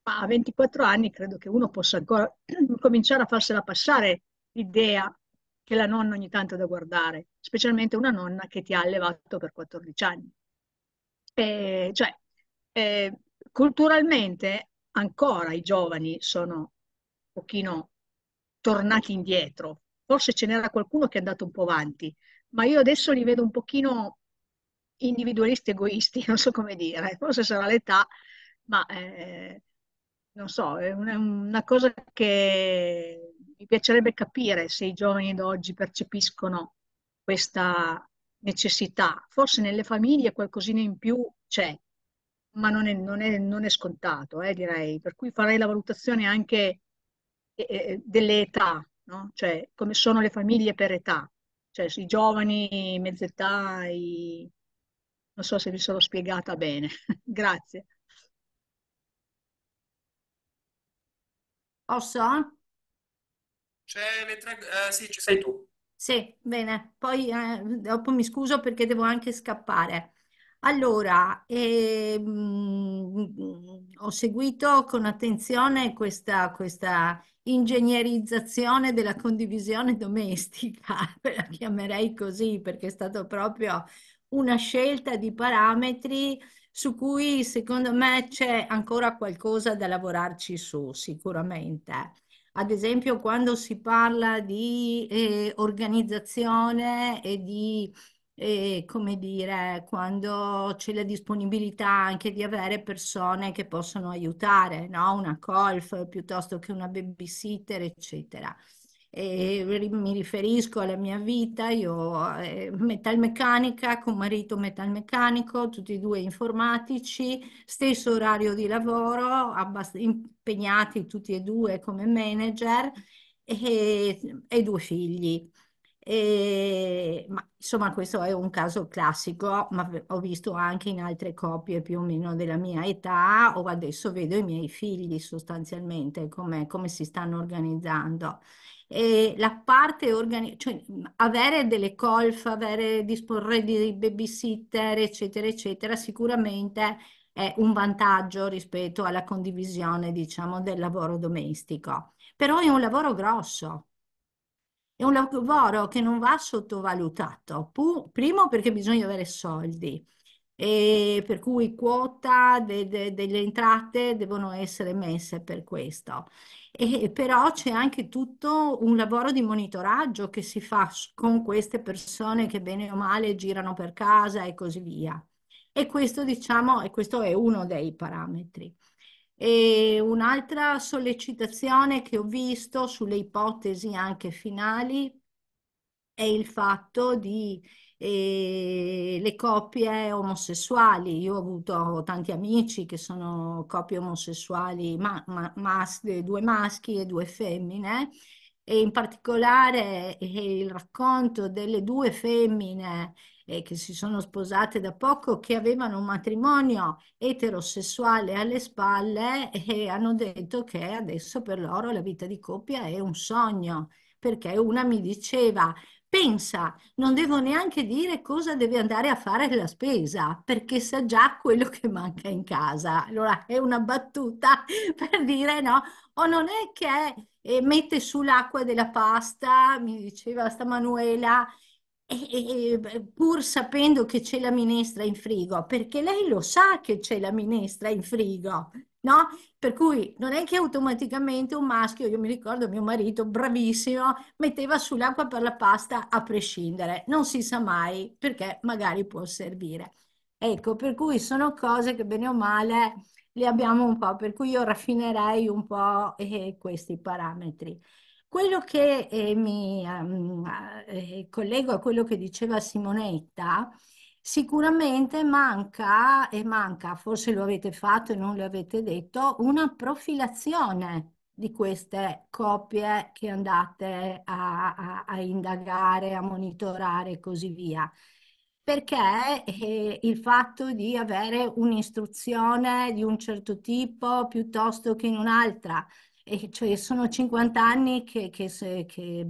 ma a 24 anni credo che uno possa ancora cominciare a farsela passare l'idea che la nonna ogni tanto è da guardare, specialmente una nonna che ti ha allevato per 14 anni. E, cioè, eh, culturalmente ancora i giovani sono un pochino tornati indietro. Forse ce n'era qualcuno che è andato un po' avanti, ma io adesso li vedo un pochino individualisti egoisti, non so come dire, forse sarà l'età, ma eh, non so, è una, cosa che mi piacerebbe capire se i giovani d'oggi percepiscono questa necessità. Forse nelle famiglie qualcosina in più c'è, ma non è, non è, non è scontato, eh, direi. Per cui farei la valutazione anche eh, delle età, no? cioè come sono le famiglie per età, cioè i giovani, mezz'età, i... non so se vi sono spiegata bene. Grazie. Posso? C'è eh, sì, ci sei tu. Sì, bene. Poi eh, dopo mi scuso perché devo anche scappare. Allora, ehm, ho seguito con attenzione questa, questa ingegnerizzazione della condivisione domestica, la chiamerei così perché è stata proprio una scelta di parametri su cui secondo me c'è ancora qualcosa da lavorarci su sicuramente. Ad esempio quando si parla di eh, organizzazione e di e come dire, quando c'è la disponibilità anche di avere persone che possono aiutare, no? una colf piuttosto che una babysitter, eccetera. E mi riferisco alla mia vita, io eh, metalmeccanica con marito metalmeccanico, tutti e due informatici, stesso orario di lavoro, impegnati tutti e due come manager e, e due figli. E, ma insomma, questo è un caso classico, ma ho visto anche in altre coppie più o meno della mia età, o adesso vedo i miei figli sostanzialmente come, come si stanno organizzando. E la parte organizzativa, cioè avere delle colf, avere, disporre di babysitter, eccetera, eccetera, sicuramente è un vantaggio rispetto alla condivisione, diciamo, del lavoro domestico. Però è un lavoro grosso, è un lavoro che non va sottovalutato, Pu primo perché bisogna avere soldi, e per cui quota de, de, delle entrate devono essere messe per questo. E, però c'è anche tutto un lavoro di monitoraggio che si fa con queste persone che bene o male girano per casa e così via. E questo, diciamo, e questo è uno dei parametri. E un'altra sollecitazione che ho visto sulle ipotesi anche finali è il fatto di eh, le coppie omosessuali. Io ho avuto tanti amici che sono coppie omosessuali, ma, ma, mas, due maschi e due femmine, e in particolare eh, il racconto delle due femmine eh, che si sono sposate da poco, che avevano un matrimonio eterosessuale alle spalle e hanno detto che adesso per loro la vita di coppia è un sogno, perché una mi diceva pensa, non devo neanche dire cosa deve andare a fare la spesa, perché sa già quello che manca in casa. Allora è una battuta per dire no, o non è che eh, mette sull'acqua della pasta, mi diceva sta Manuela, e, e, pur sapendo che c'è la minestra in frigo, perché lei lo sa che c'è la minestra in frigo, no? Per cui non è che automaticamente un maschio, io mi ricordo mio marito, bravissimo, metteva sull'acqua per la pasta a prescindere, non si sa mai perché magari può servire. Ecco, per cui sono cose che bene o male le abbiamo un po', per cui io raffinerei un po' eh, questi parametri. Quello che eh, mi ehm, eh, collego a quello che diceva Simonetta, sicuramente manca, e manca, forse lo avete fatto e non lo avete detto, una profilazione di queste coppie che andate a, a, a indagare, a monitorare e così via perché eh, il fatto di avere un'istruzione di un certo tipo piuttosto che in un'altra, e cioè sono 50 anni che, che, che,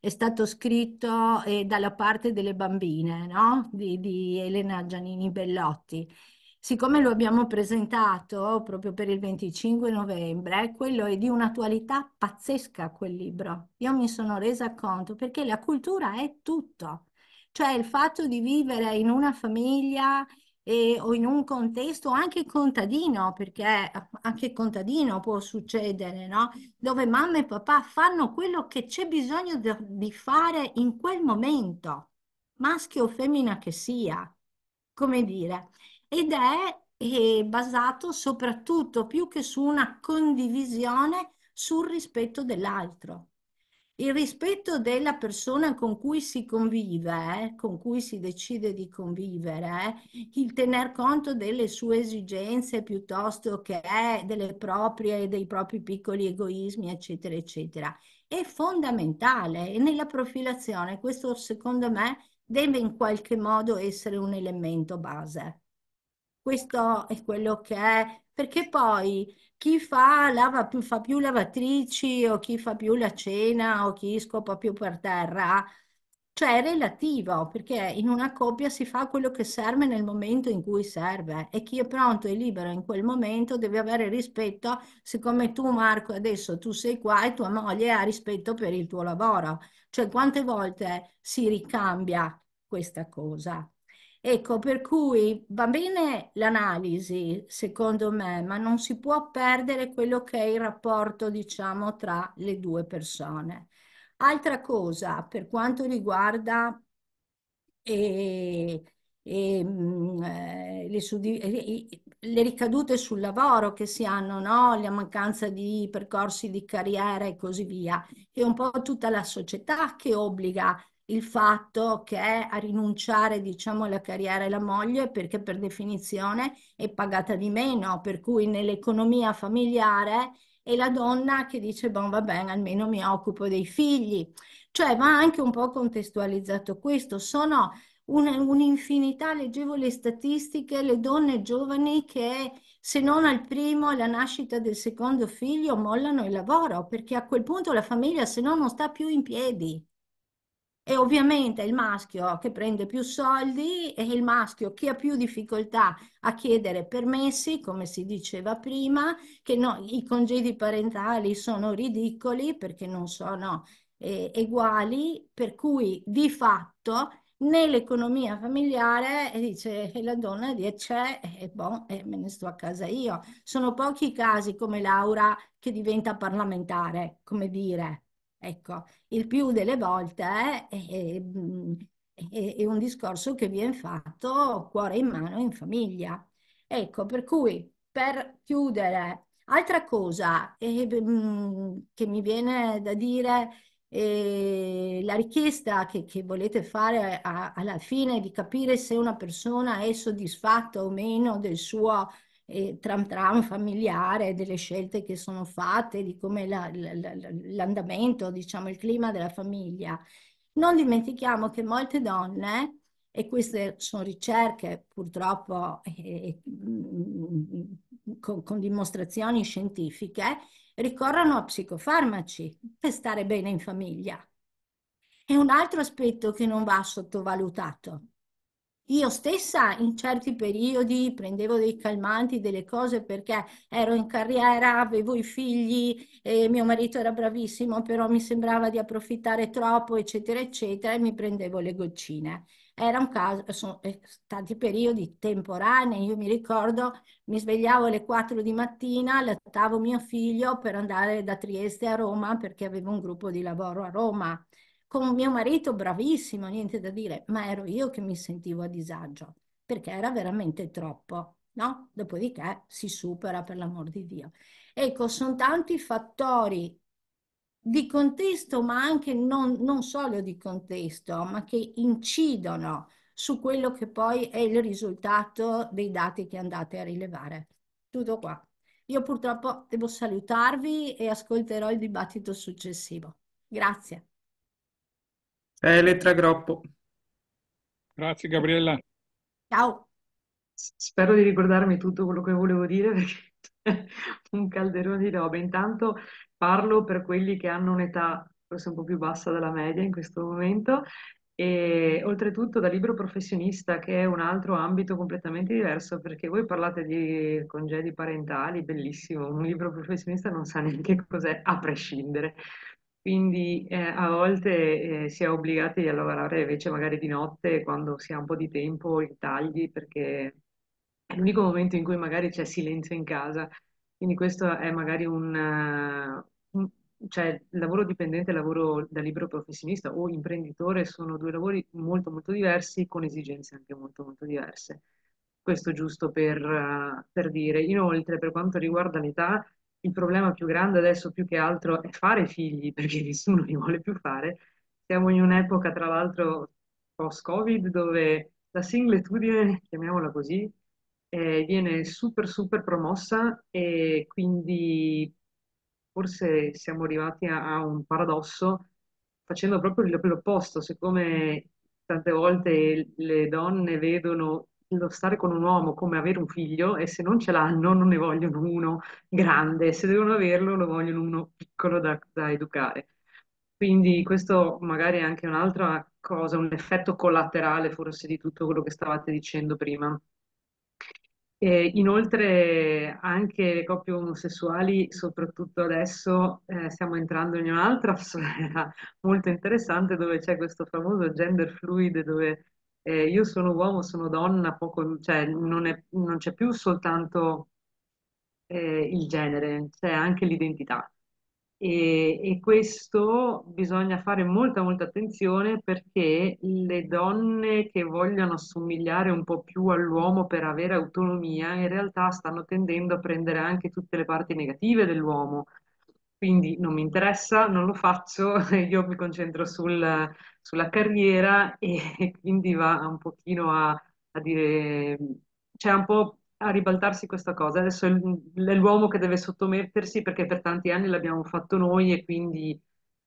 è stato scritto eh, dalla parte delle bambine, no? di, di Elena Giannini Bellotti. Siccome lo abbiamo presentato proprio per il 25 novembre, eh, quello è di un'attualità pazzesca quel libro. Io mi sono resa conto perché la cultura è tutto. Cioè il fatto di vivere in una famiglia e, o in un contesto anche contadino, perché anche contadino può succedere, no? dove mamma e papà fanno quello che c'è bisogno de, di fare in quel momento, maschio o femmina che sia, come dire. Ed è, è basato soprattutto più che su una condivisione sul rispetto dell'altro il rispetto della persona con cui si convive, eh, con cui si decide di convivere, eh, il tener conto delle sue esigenze piuttosto che eh, delle proprie, dei propri piccoli egoismi, eccetera, eccetera, è fondamentale e nella profilazione questo secondo me deve in qualche modo essere un elemento base. Questo è quello che è, perché poi chi fa, lava più, fa più lavatrici o chi fa più la cena o chi scopa più per terra, cioè è relativo perché in una coppia si fa quello che serve nel momento in cui serve e chi è pronto e libero in quel momento deve avere rispetto, siccome tu Marco adesso tu sei qua e tua moglie ha rispetto per il tuo lavoro, cioè quante volte si ricambia questa cosa. Ecco, per cui va bene l'analisi, secondo me, ma non si può perdere quello che è il rapporto, diciamo, tra le due persone. Altra cosa, per quanto riguarda eh, ehm, eh, le, eh, le, ricadute sul lavoro che si hanno, no? la mancanza di percorsi di carriera e così via, è un po' tutta la società che obbliga a il fatto che a rinunciare diciamo alla carriera è la moglie perché per definizione è pagata di meno, per cui nell'economia familiare è la donna che dice bon va bene almeno mi occupo dei figli, cioè va anche un po' contestualizzato questo, sono un'infinità, leggevo le statistiche, le donne giovani che se non al primo, alla nascita del secondo figlio, mollano il lavoro, perché a quel punto la famiglia se no non sta più in piedi e ovviamente il maschio che prende più soldi è il maschio che ha più difficoltà a chiedere permessi, come si diceva prima, che no, i congedi parentali sono ridicoli perché non sono eh, uguali, per cui di fatto nell'economia familiare eh, dice eh, la donna dice eh, c'è e bon, me ne sto a casa io. Sono pochi i casi come Laura che diventa parlamentare, come dire, Ecco, il più delle volte è, eh, è, eh, mm, è, è un discorso che viene fatto cuore in mano in famiglia. Ecco, per cui per chiudere, altra cosa eh, mm, che mi viene da dire, eh, la richiesta che, che volete fare a, alla fine di capire se una persona è soddisfatta o meno del suo eh, tram tram familiare delle scelte che sono fatte, di come la, la, l'andamento, diciamo, il clima della famiglia. Non dimentichiamo che molte donne e queste sono ricerche purtroppo eh, con, con, dimostrazioni scientifiche, ricorrono a psicofarmaci per stare bene in famiglia. È un altro aspetto che non va sottovalutato. Io stessa in certi periodi prendevo dei calmanti, delle cose perché ero in carriera, avevo i figli, e mio marito era bravissimo, però mi sembrava di approfittare troppo, eccetera, eccetera, e mi prendevo le goccine. Era un caso, eh, sono stati eh, periodi temporanei, io mi ricordo, mi svegliavo alle 4 di mattina, allattavo mio figlio per andare da Trieste a Roma perché avevo un gruppo di lavoro a Roma con mio marito bravissimo, niente da dire, ma ero io che mi sentivo a disagio, perché era veramente troppo, no? Dopodiché si supera, per l'amor di Dio. Ecco, sono tanti fattori di contesto, ma anche non, non solo di contesto, ma che incidono su quello che poi è il risultato dei dati che andate a rilevare. Tutto qua. Io purtroppo devo salutarvi e ascolterò il dibattito successivo. Grazie. Elettra Groppo. Grazie Gabriella. Ciao. Spero di ricordarmi tutto quello che volevo dire perché un calderone di robe. Intanto parlo per quelli che hanno un'età forse un po' più bassa della media in questo momento e oltretutto da libro professionista che è un altro ambito completamente diverso perché voi parlate di congedi parentali, bellissimo, un libro professionista non sa neanche cos'è a prescindere quindi eh, a volte eh, si è obbligati a lavorare invece magari di notte quando si ha un po' di tempo i tagli perché è l'unico momento in cui magari c'è silenzio in casa, quindi questo è magari un, eh, un cioè lavoro dipendente e lavoro da libero professionista o imprenditore sono due lavori molto molto diversi con esigenze anche molto molto diverse. Questo giusto per, eh, per dire. Inoltre per quanto riguarda l'età, il problema più grande adesso più che altro è fare figli, perché nessuno li vuole più fare. Siamo in un'epoca, tra l'altro, post-Covid, dove la singletudine, chiamiamola così, eh, viene super, super promossa e quindi forse siamo arrivati a, a un paradosso facendo proprio l'opposto, siccome tante volte le donne vedono lo stare con un uomo come avere un figlio e se non ce l'hanno non ne vogliono uno grande, se devono averlo lo vogliono uno piccolo da, da educare. Quindi questo magari è anche un'altra cosa, un effetto collaterale forse di tutto quello che stavate dicendo prima. E inoltre anche le coppie omosessuali, soprattutto adesso, eh, stiamo entrando in un'altra sfera molto interessante dove c'è questo famoso gender fluid dove eh, io sono uomo, sono donna, poco, cioè, non, c'è più soltanto eh, il genere, c'è anche l'identità. E, e, questo bisogna fare molta, molta attenzione perché le donne che vogliono assomigliare un po' più all'uomo per avere autonomia in realtà stanno tendendo a prendere anche tutte le parti negative dell'uomo, quindi non mi interessa, non lo faccio, io mi concentro sul, sulla carriera e quindi va un pochino a, a dire, cioè un po' a ribaltarsi questa cosa. Adesso è l'uomo che deve sottomettersi perché per tanti anni l'abbiamo fatto noi e quindi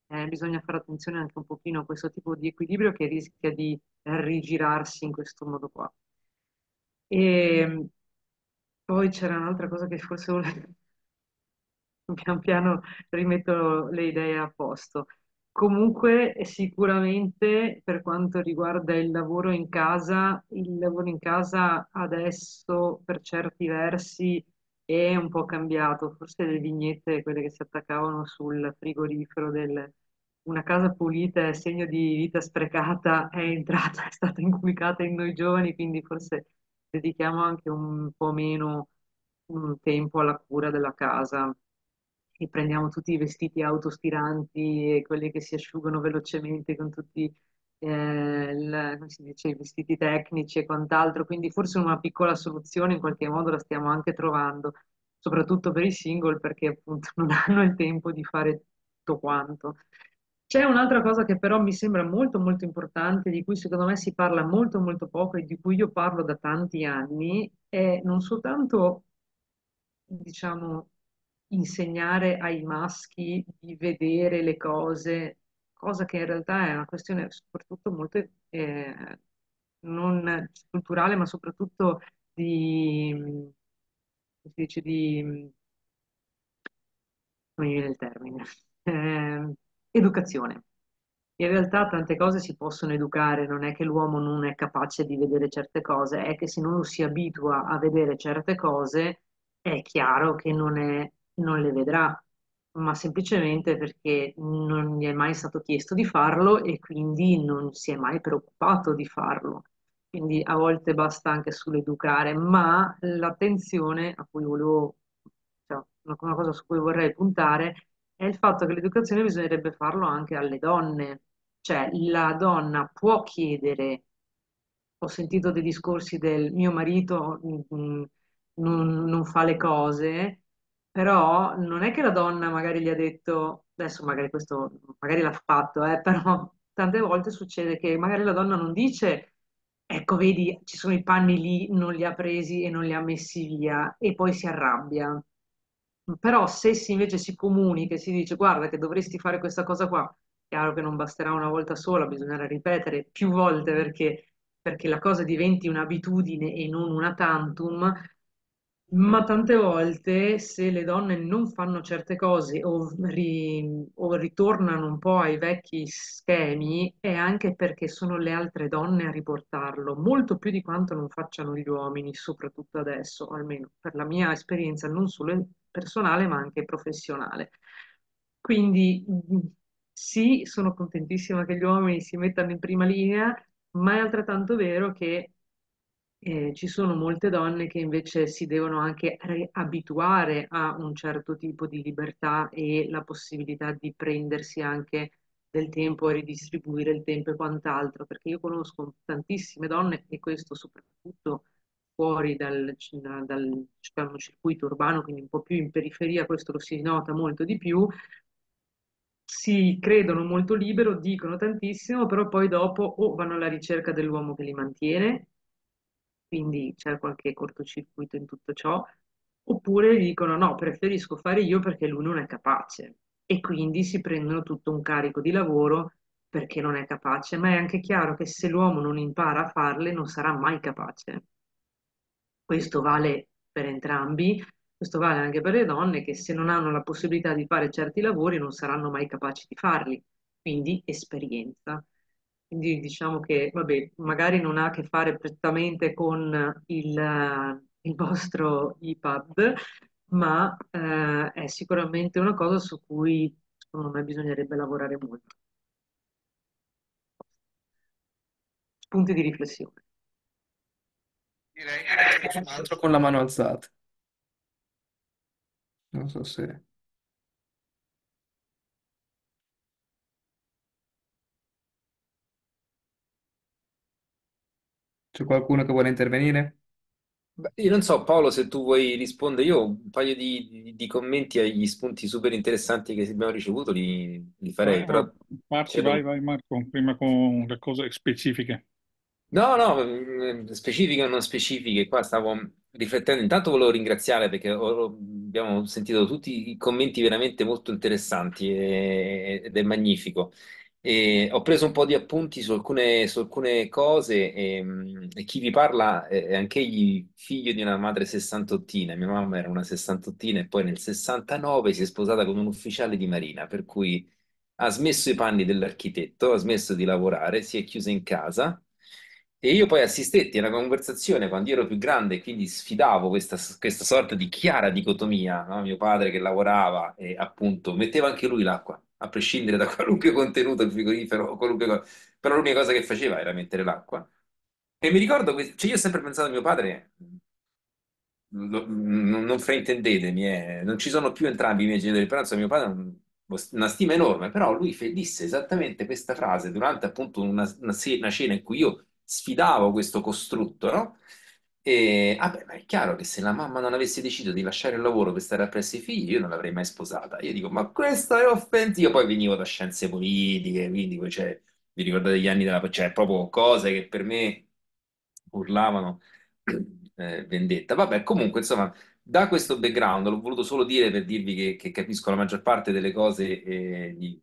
eh, bisogna fare attenzione anche un pochino a questo tipo di equilibrio che rischia di rigirarsi in questo modo qua. E ehm, poi c'era un'altra cosa che forse volevo pian piano rimetto le idee a posto. Comunque, sicuramente per quanto riguarda il lavoro in casa, il lavoro in casa adesso per certi versi è un po' cambiato. Forse le vignette, quelle che si attaccavano sul frigorifero del una casa pulita è segno di vita sprecata, è entrata, è stata inculcata in noi giovani, quindi forse dedichiamo anche un po' meno mm, tempo alla cura della casa e prendiamo tutti i vestiti autostiranti e quelli che si asciugano velocemente con tutti eh, il, si dice, i vestiti tecnici e quant'altro, quindi forse una piccola soluzione in qualche modo la stiamo anche trovando, soprattutto per i single perché appunto non hanno il tempo di fare tutto quanto. C'è un'altra cosa che però mi sembra molto molto importante, di cui secondo me si parla molto molto poco e di cui io parlo da tanti anni, è non soltanto diciamo insegnare ai maschi di vedere le cose, cosa che in realtà è una questione soprattutto molto eh, non culturale, ma soprattutto di, si dice, di, non mi viene il termine, eh, educazione. In realtà tante cose si possono educare, non è che l'uomo non è capace di vedere certe cose, è che se non si abitua a vedere certe cose è chiaro che non è non le vedrà, ma semplicemente perché non gli è mai stato chiesto di farlo e quindi non si è mai preoccupato di farlo. Quindi a volte basta anche sull'educare, ma l'attenzione a cui volevo, cioè una cosa su cui vorrei puntare è il fatto che l'educazione bisognerebbe farlo anche alle donne, cioè la donna può chiedere, ho sentito dei discorsi del mio marito mh, mm, mm, non, non fa le cose, però non è che la donna magari gli ha detto, adesso magari questo, magari l'ha fatto, eh, però tante volte succede che magari la donna non dice, ecco vedi, ci sono i panni lì, non li ha presi e non li ha messi via e poi si arrabbia. Però se si invece si comunica e si dice guarda che dovresti fare questa cosa qua, chiaro che non basterà una volta sola, bisognerà ripetere più volte perché, perché la cosa diventi un'abitudine e non una tantum, ma tante volte se le donne non fanno certe cose o, ri, o, ritornano un po' ai vecchi schemi è anche perché sono le altre donne a riportarlo, molto più di quanto non facciano gli uomini, soprattutto adesso, almeno per la mia esperienza non solo personale ma anche professionale. Quindi sì, sono contentissima che gli uomini si mettano in prima linea, ma è altrettanto vero che eh, ci sono molte donne che invece si devono anche abituare a un certo tipo di libertà e la possibilità di prendersi anche del tempo e ridistribuire il tempo e quant'altro, perché io conosco tantissime donne e questo soprattutto fuori dal, dal, diciamo, circuito urbano, quindi un po' più in periferia, questo lo si nota molto di più, si credono molto libero, dicono tantissimo, però poi dopo o vanno alla ricerca dell'uomo che li mantiene quindi c'è qualche cortocircuito in tutto ciò, oppure dicono no, preferisco fare io perché lui non è capace e quindi si prendono tutto un carico di lavoro perché non è capace, ma è anche chiaro che se l'uomo non impara a farle non sarà mai capace. Questo vale per entrambi, questo vale anche per le donne che se non hanno la possibilità di fare certi lavori non saranno mai capaci di farli, quindi esperienza. Quindi diciamo che, vabbè, magari non ha a che fare prettamente con il, eh, il vostro iPad, ma eh, è sicuramente una cosa su cui secondo me bisognerebbe lavorare molto. Punti di riflessione. Direi che altro con la mano alzata. Non so se... C'è qualcuno che vuole intervenire? Io non so, Paolo, se tu vuoi rispondere, io un paio di, di- commenti agli spunti super interessanti che abbiamo ricevuto li, li farei, però Marti, vai, chiedo... vai Marco, prima con le cose specifiche. No, no, mm, specifiche o non specifiche, qua stavo riflettendo, intanto volevo ringraziare perché ho- abbiamo sentito tutti i commenti veramente molto interessanti e- ed è magnifico. E ho preso un po' di appunti su alcune, su alcune cose e, ehm, e, chi vi parla è anche egli figlio di una madre sessantottina. Mia mamma era una sessantottina e poi nel 69 si è sposata con un ufficiale di marina, per cui ha smesso i panni dell'architetto, ha smesso di lavorare, si è chiusa in casa. E io poi assistetti a una conversazione quando io ero più grande, quindi sfidavo questa, questa sorta di chiara dicotomia, no? mio padre che lavorava e appunto metteva anche lui l'acqua a prescindere da qualunque contenuto il frigorifero, qualunque... però l'unica cosa che faceva era mettere l'acqua. E mi ricordo, cioè io ho sempre pensato a mio padre, mm, lo, mm, non fraintendetemi, eh, non ci sono più entrambi i miei genitori, però insomma mio padre una stima enorme, però lui disse esattamente questa frase durante appunto una, una, una cena in cui io sfidavo questo costrutto, no? E ah beh, ma è chiaro che se la mamma non avesse deciso di lasciare il lavoro per stare appresso i figli, io non l'avrei mai sposata. Io dico, ma questo è offensivo. Io poi venivo da scienze politiche, quindi cioè, vi ricordate gli anni della... cioè proprio cose che per me urlavano eh, vendetta. Vabbè, comunque, insomma, da questo background l'ho voluto solo dire per dirvi che, che capisco la maggior parte delle cose eh, di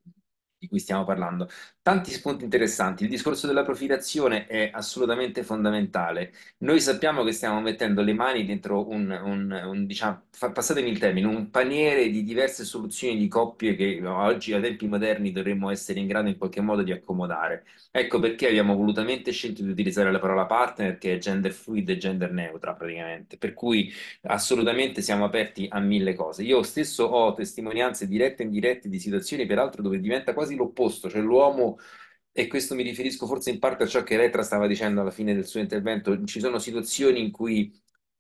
di cui stiamo parlando. Tanti spunti interessanti. Il discorso della profilazione è assolutamente fondamentale. Noi sappiamo che stiamo mettendo le mani dentro un, un, un diciamo, passatemi il termine, un paniere di diverse soluzioni di coppie che oggi, a tempi moderni, dovremmo essere in grado in qualche modo di accomodare. Ecco perché abbiamo volutamente scelto di utilizzare la parola partner, che è gender fluid e gender neutra praticamente. Per cui assolutamente siamo aperti a mille cose. Io stesso ho testimonianze dirette e indirette di situazioni, peraltro, dove diventa quasi quasi l'opposto, cioè l'uomo, e questo mi riferisco forse in parte a ciò che Elettra stava dicendo alla fine del suo intervento, ci sono situazioni in cui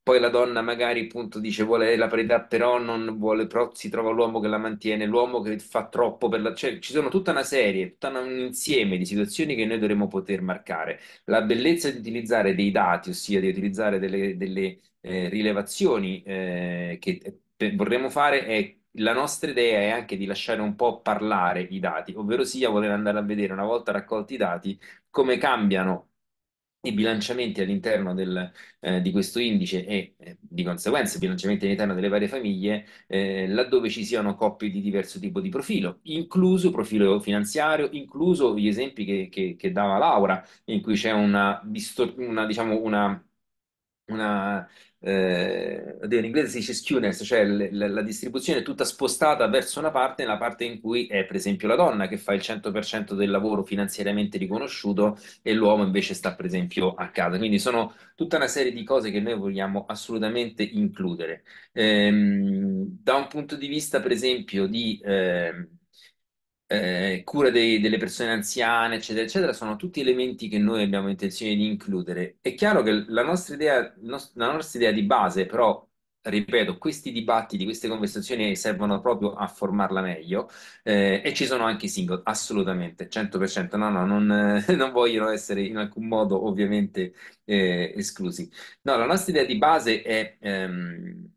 poi la donna magari appunto dice vuole la parità però non vuole, però si trova l'uomo che la mantiene, l'uomo che fa troppo per la... Cioè, ci sono tutta una serie, tutto un insieme di situazioni che noi dovremmo poter marcare. La bellezza di utilizzare dei dati, ossia di utilizzare delle, delle eh, rilevazioni eh, che eh, vorremmo fare è la nostra idea è anche di lasciare un po' parlare i dati, ovvero sia voler andare a vedere una volta raccolti i dati come cambiano i bilanciamenti all'interno del, eh, di questo indice e eh, di conseguenza i bilanciamenti all'interno delle varie famiglie eh, laddove ci siano coppie di diverso tipo di profilo, incluso profilo finanziario, incluso gli esempi che, che, che dava Laura, in cui c'è una, distor- una, diciamo, una, una eh, oddio, in inglese si dice skewness, cioè l- l- la distribuzione è tutta spostata verso una parte, nella parte in cui è per esempio la donna che fa il 100% del lavoro finanziariamente riconosciuto e l'uomo invece sta per esempio a casa. Quindi sono tutta una serie di cose che noi vogliamo assolutamente includere. Ehm, da un punto di vista per esempio di... Eh, eh, cura dei, delle persone anziane, eccetera, eccetera, sono tutti elementi che noi abbiamo intenzione di includere. È chiaro che la nostra idea, la nostra idea di base, però, ripeto, questi dibattiti, queste conversazioni servono proprio a formarla meglio eh, e ci sono anche i single, assolutamente, 100%, no, no, non, non vogliono essere in alcun modo ovviamente eh, esclusi. No, la nostra idea di base è... Ehm,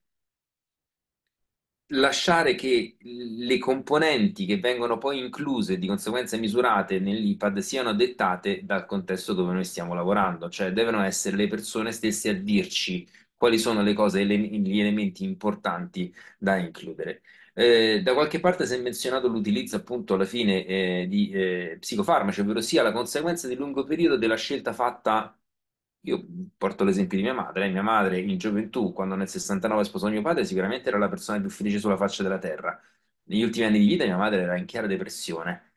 lasciare che le componenti che vengono poi incluse e di conseguenza misurate nell'IPAD siano dettate dal contesto dove noi stiamo lavorando, cioè devono essere le persone stesse a dirci quali sono le cose, e gli elementi importanti da includere. Eh, da qualche parte si è menzionato l'utilizzo appunto alla fine eh, di eh, psicofarmaci, ovvero sia la conseguenza di lungo periodo della scelta fatta io porto l'esempio di mia madre. Mia madre in gioventù, quando nel 69 sposò mio padre, sicuramente era la persona più felice sulla faccia della terra. Negli ultimi anni di vita mia madre era in chiara depressione,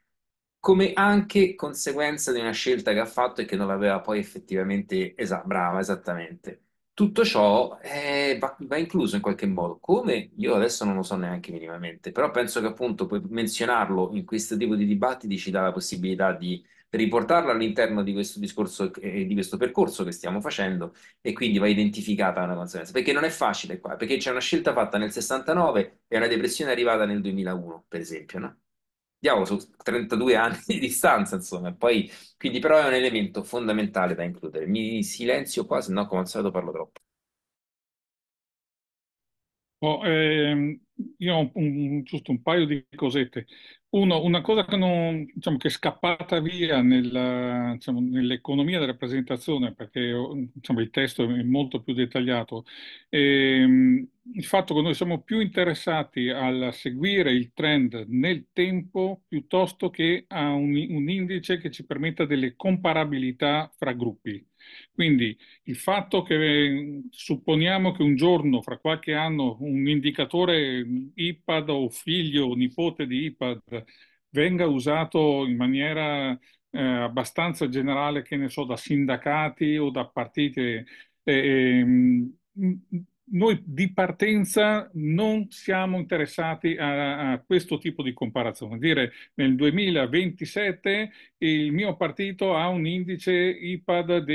come anche conseguenza di una scelta che ha fatto e che non l'aveva poi effettivamente esa- brava, esattamente. Tutto ciò è, eh, va, va incluso in qualche modo, come io adesso non lo so neanche minimamente, però penso che appunto menzionarlo in questo tipo di dibattiti ci dà la possibilità di riportarla all'interno di questo discorso e eh, di questo percorso che stiamo facendo e quindi va identificata una conseguenza, perché non è facile qua, perché c'è una scelta fatta nel 69 e una depressione arrivata nel 2001, per esempio, no? Diamo su 32 anni di distanza, insomma, poi, quindi però è un elemento fondamentale da includere. Mi silenzio qua, se no come al solito parlo troppo. Oh, ehm, io ho un, giusto un paio di cosette. Uno, una cosa che, non, diciamo, che è scappata via nella, diciamo, nell'economia della presentazione, perché diciamo, il testo è molto più dettagliato, è ehm, il fatto che noi siamo più interessati a seguire il trend nel tempo piuttosto che a un, un indice che ci permetta delle comparabilità fra gruppi. Quindi il fatto che supponiamo che un giorno, fra qualche anno, un indicatore IPAD o figlio o nipote di IPAD venga usato in maniera eh, abbastanza generale, che ne so, da sindacati o da partite, eh, ehm, noi di partenza non siamo interessati a, a, questo tipo di comparazione. Dire nel 2027 il mio partito ha un indice IPAD di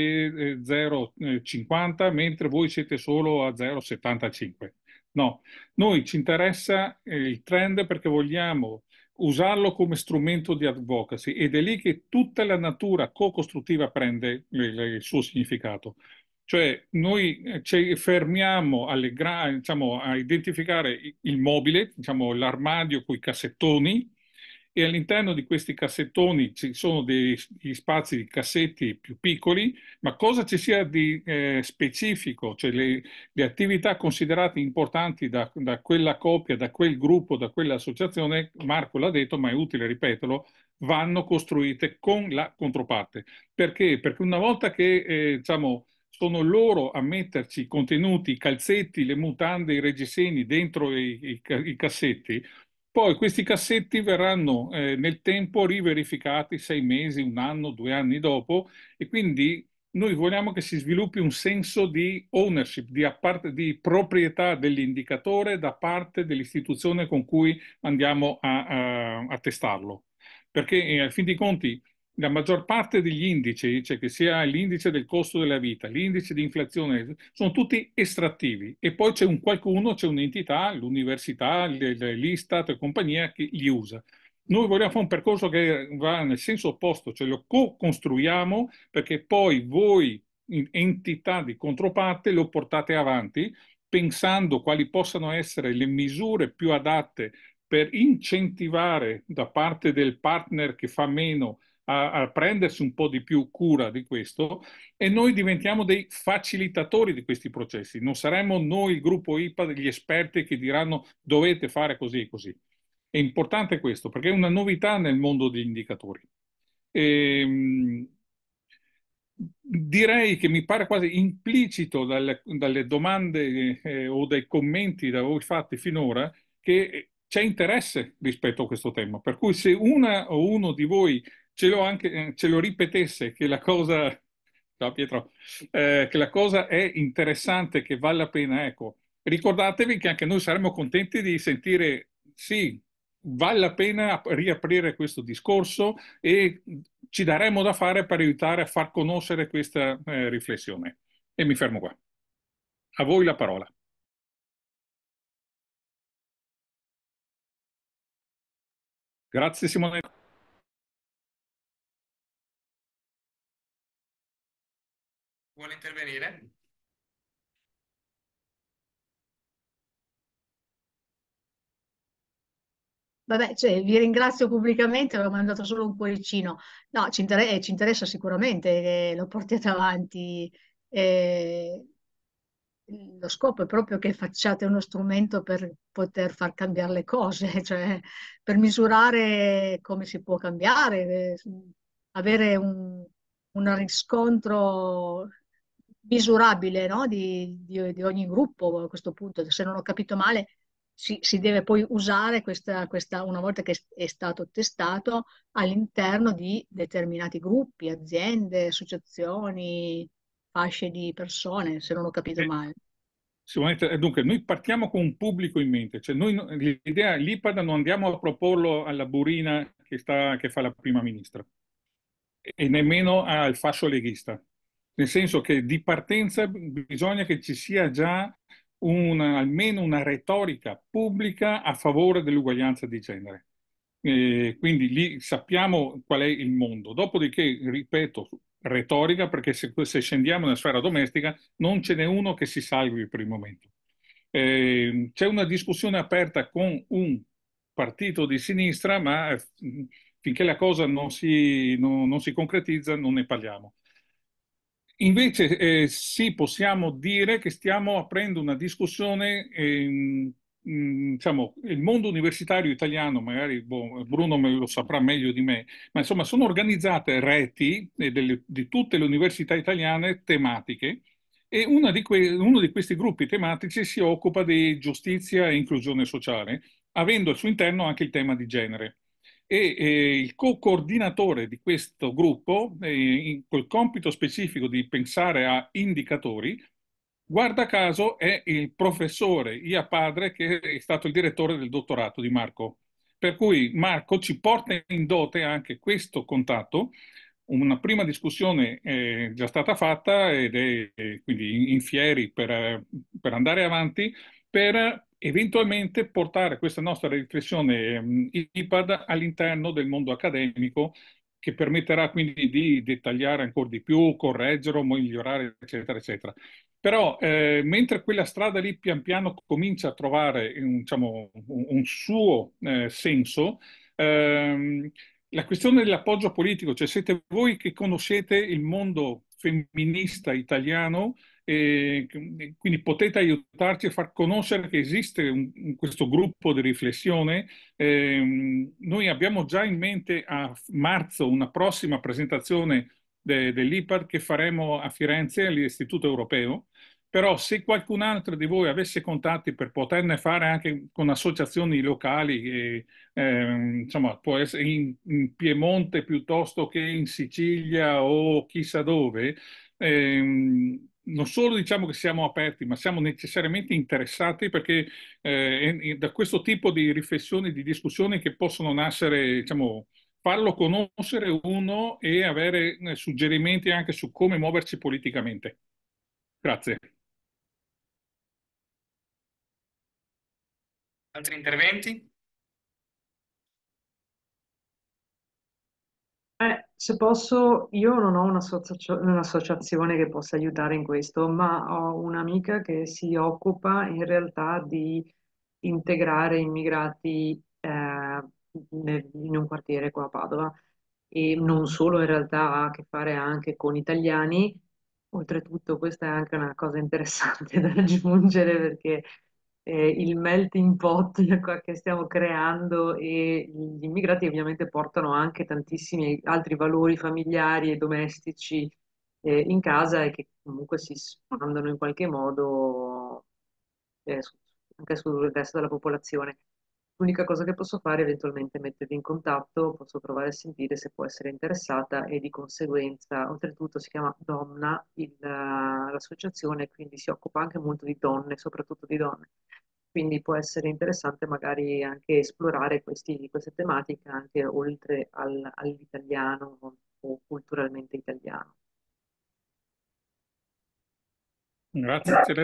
0,50 eh, eh, mentre voi siete solo a 0,75. No, noi ci interessa eh, il trend perché vogliamo usarlo come strumento di advocacy ed è lì che tutta la natura co-costruttiva prende il suo significato. Cioè noi eh, ci fermiamo gra- diciamo, a identificare il mobile, diciamo, l'armadio con i cassettoni e all'interno di questi cassettoni ci sono degli spazi di cassetti più piccoli, ma cosa ci sia di eh, specifico, cioè le, le, attività considerate importanti da, da quella coppia, da quel gruppo, da quell'associazione, Marco l'ha detto, ma è utile ripeterlo, vanno costruite con la controparte. Perché? Perché una volta che eh, diciamo, sono loro a metterci i contenuti, i calzetti, le mutande, i reggiseni dentro i, i, i cassetti, poi questi cassetti verranno eh, nel tempo riverificati sei mesi, un anno, due anni dopo e quindi noi vogliamo che si sviluppi un senso di ownership, di, di proprietà dell'indicatore da parte dell'istituzione con cui andiamo a, a, a testarlo. Perché eh, a fin dei conti la maggior parte degli indici, cioè che sia l'indice del costo della vita, l'indice di inflazione, sono tutti estrattivi e poi c'è un qualcuno, c'è un'entità, l'università, l'Istat e compagnia che li usa. Noi vogliamo fare un percorso che va nel senso opposto, cioè lo co-costruiamo perché poi voi, entità di controparte, lo portate avanti pensando quali possano essere le misure più adatte per incentivare da parte del partner che fa meno a, a, prendersi un po' di più cura di questo e noi diventiamo dei facilitatori di questi processi. Non saremmo noi il gruppo IPA degli esperti che diranno dovete fare così e così. È importante questo perché è una novità nel mondo degli indicatori. E, ehm, direi che mi pare quasi implicito dalle, dalle domande eh, o dai commenti da voi fatti finora che c'è interesse rispetto a questo tema. Per cui se una o uno di voi ce lo, anche, eh, ce lo ripetesse che la cosa ciao Pietro, eh, che la cosa è interessante, che vale la pena. Ecco, ricordatevi che anche noi saremmo contenti di sentire, sì, vale la pena riaprire questo discorso e ci daremo da fare per aiutare a far conoscere questa eh, riflessione. E mi fermo qua. A voi la parola. Grazie Simone. Vuole intervenire? Vabbè, cioè, vi ringrazio pubblicamente, avevo mandato solo un cuoricino. No, ci, inter eh, ci interessa sicuramente che lo portiate avanti. Eh, lo scopo è proprio che facciate uno strumento per poter far cambiare le cose, cioè per misurare come si può cambiare, eh, avere un, un riscontro misurabile no? di, di, di, ogni gruppo a questo punto, se non ho capito male, si, si deve poi usare questa, questa, una volta che è stato testato all'interno di determinati gruppi, aziende, associazioni, fasce di persone, se non ho capito eh, male. Eh, dunque, noi partiamo con un pubblico in mente, cioè noi, l'idea, l'IPAD non andiamo a proporlo alla burina che, sta, che fa la prima ministra e nemmeno al fascio leghista nel senso che di partenza bisogna che ci sia già una, almeno una retorica pubblica a favore dell'uguaglianza di genere. E quindi lì sappiamo qual è il mondo. Dopodiché, ripeto, retorica, perché se, se scendiamo nella sfera domestica non ce n'è uno che si salvi per il momento. E ehm, c'è una discussione aperta con un partito di sinistra, ma eh, finché la cosa non si, non, non si concretizza non ne parliamo. Invece eh, sì, possiamo dire che stiamo aprendo una discussione, eh, diciamo, il mondo universitario italiano, magari boh, Bruno me lo saprà meglio di me, ma insomma sono organizzate reti eh, delle, di tutte le università italiane tematiche e di que- uno di questi gruppi tematici si occupa di giustizia e inclusione sociale, avendo al suo interno anche il tema di genere e eh, il co-coordinatore di questo gruppo, eh, in, col compito specifico di pensare a indicatori, guarda caso è il professore Ia Padre che è stato il direttore del dottorato di Marco. Per cui Marco ci porta in dote anche questo contatto. Una prima discussione è eh, già stata fatta ed è eh, quindi in fieri per, eh, per andare avanti, per eventualmente portare questa nostra riflessione mh, ehm, IPAD all'interno del mondo accademico che permetterà quindi di dettagliare ancora di più, correggere, migliorare, eccetera, eccetera. Però eh, mentre quella strada lì pian piano comincia a trovare un, diciamo, un, suo eh, senso, ehm, la questione dell'appoggio politico, cioè siete voi che conoscete il mondo femminista italiano, e quindi potete aiutarci a far conoscere che esiste un, questo gruppo di riflessione. Eh, noi abbiamo già in mente a marzo una prossima presentazione de, dell'IPAD che faremo a Firenze all'Istituto Europeo. Però se qualcun altro di voi avesse contatti per poterne fare anche con associazioni locali, e, ehm, insomma, può essere in, in Piemonte piuttosto che in Sicilia o chissà dove, ehm, non solo diciamo che siamo aperti, ma siamo necessariamente interessati perché eh, da questo tipo di riflessioni, di discussioni che possono nascere, diciamo, farlo conoscere uno e avere eh, suggerimenti anche su come muoverci politicamente. Grazie. Altri interventi? Eh. Se posso, io non ho un'associazione che possa aiutare in questo, ma ho un'amica che si occupa in realtà di integrare immigrati eh, nel, in un quartiere qua a Padova e non solo in realtà ha a che fare anche con italiani. Oltretutto questa è anche una cosa interessante da aggiungere perché eh, il melting pot che stiamo creando e gli immigrati ovviamente portano anche tantissimi altri valori familiari e domestici eh, in casa e che comunque si espandono in qualche modo eh, anche sul resto della popolazione. L'unica cosa che posso fare è eventualmente mettervi in contatto, posso provare a sentire se può essere interessata e di conseguenza, oltretutto si chiama Donna il, l'associazione, quindi si occupa anche molto di donne, soprattutto di donne. Quindi può essere interessante magari anche esplorare questi, queste tematiche anche oltre al, all'italiano o culturalmente italiano. Grazie,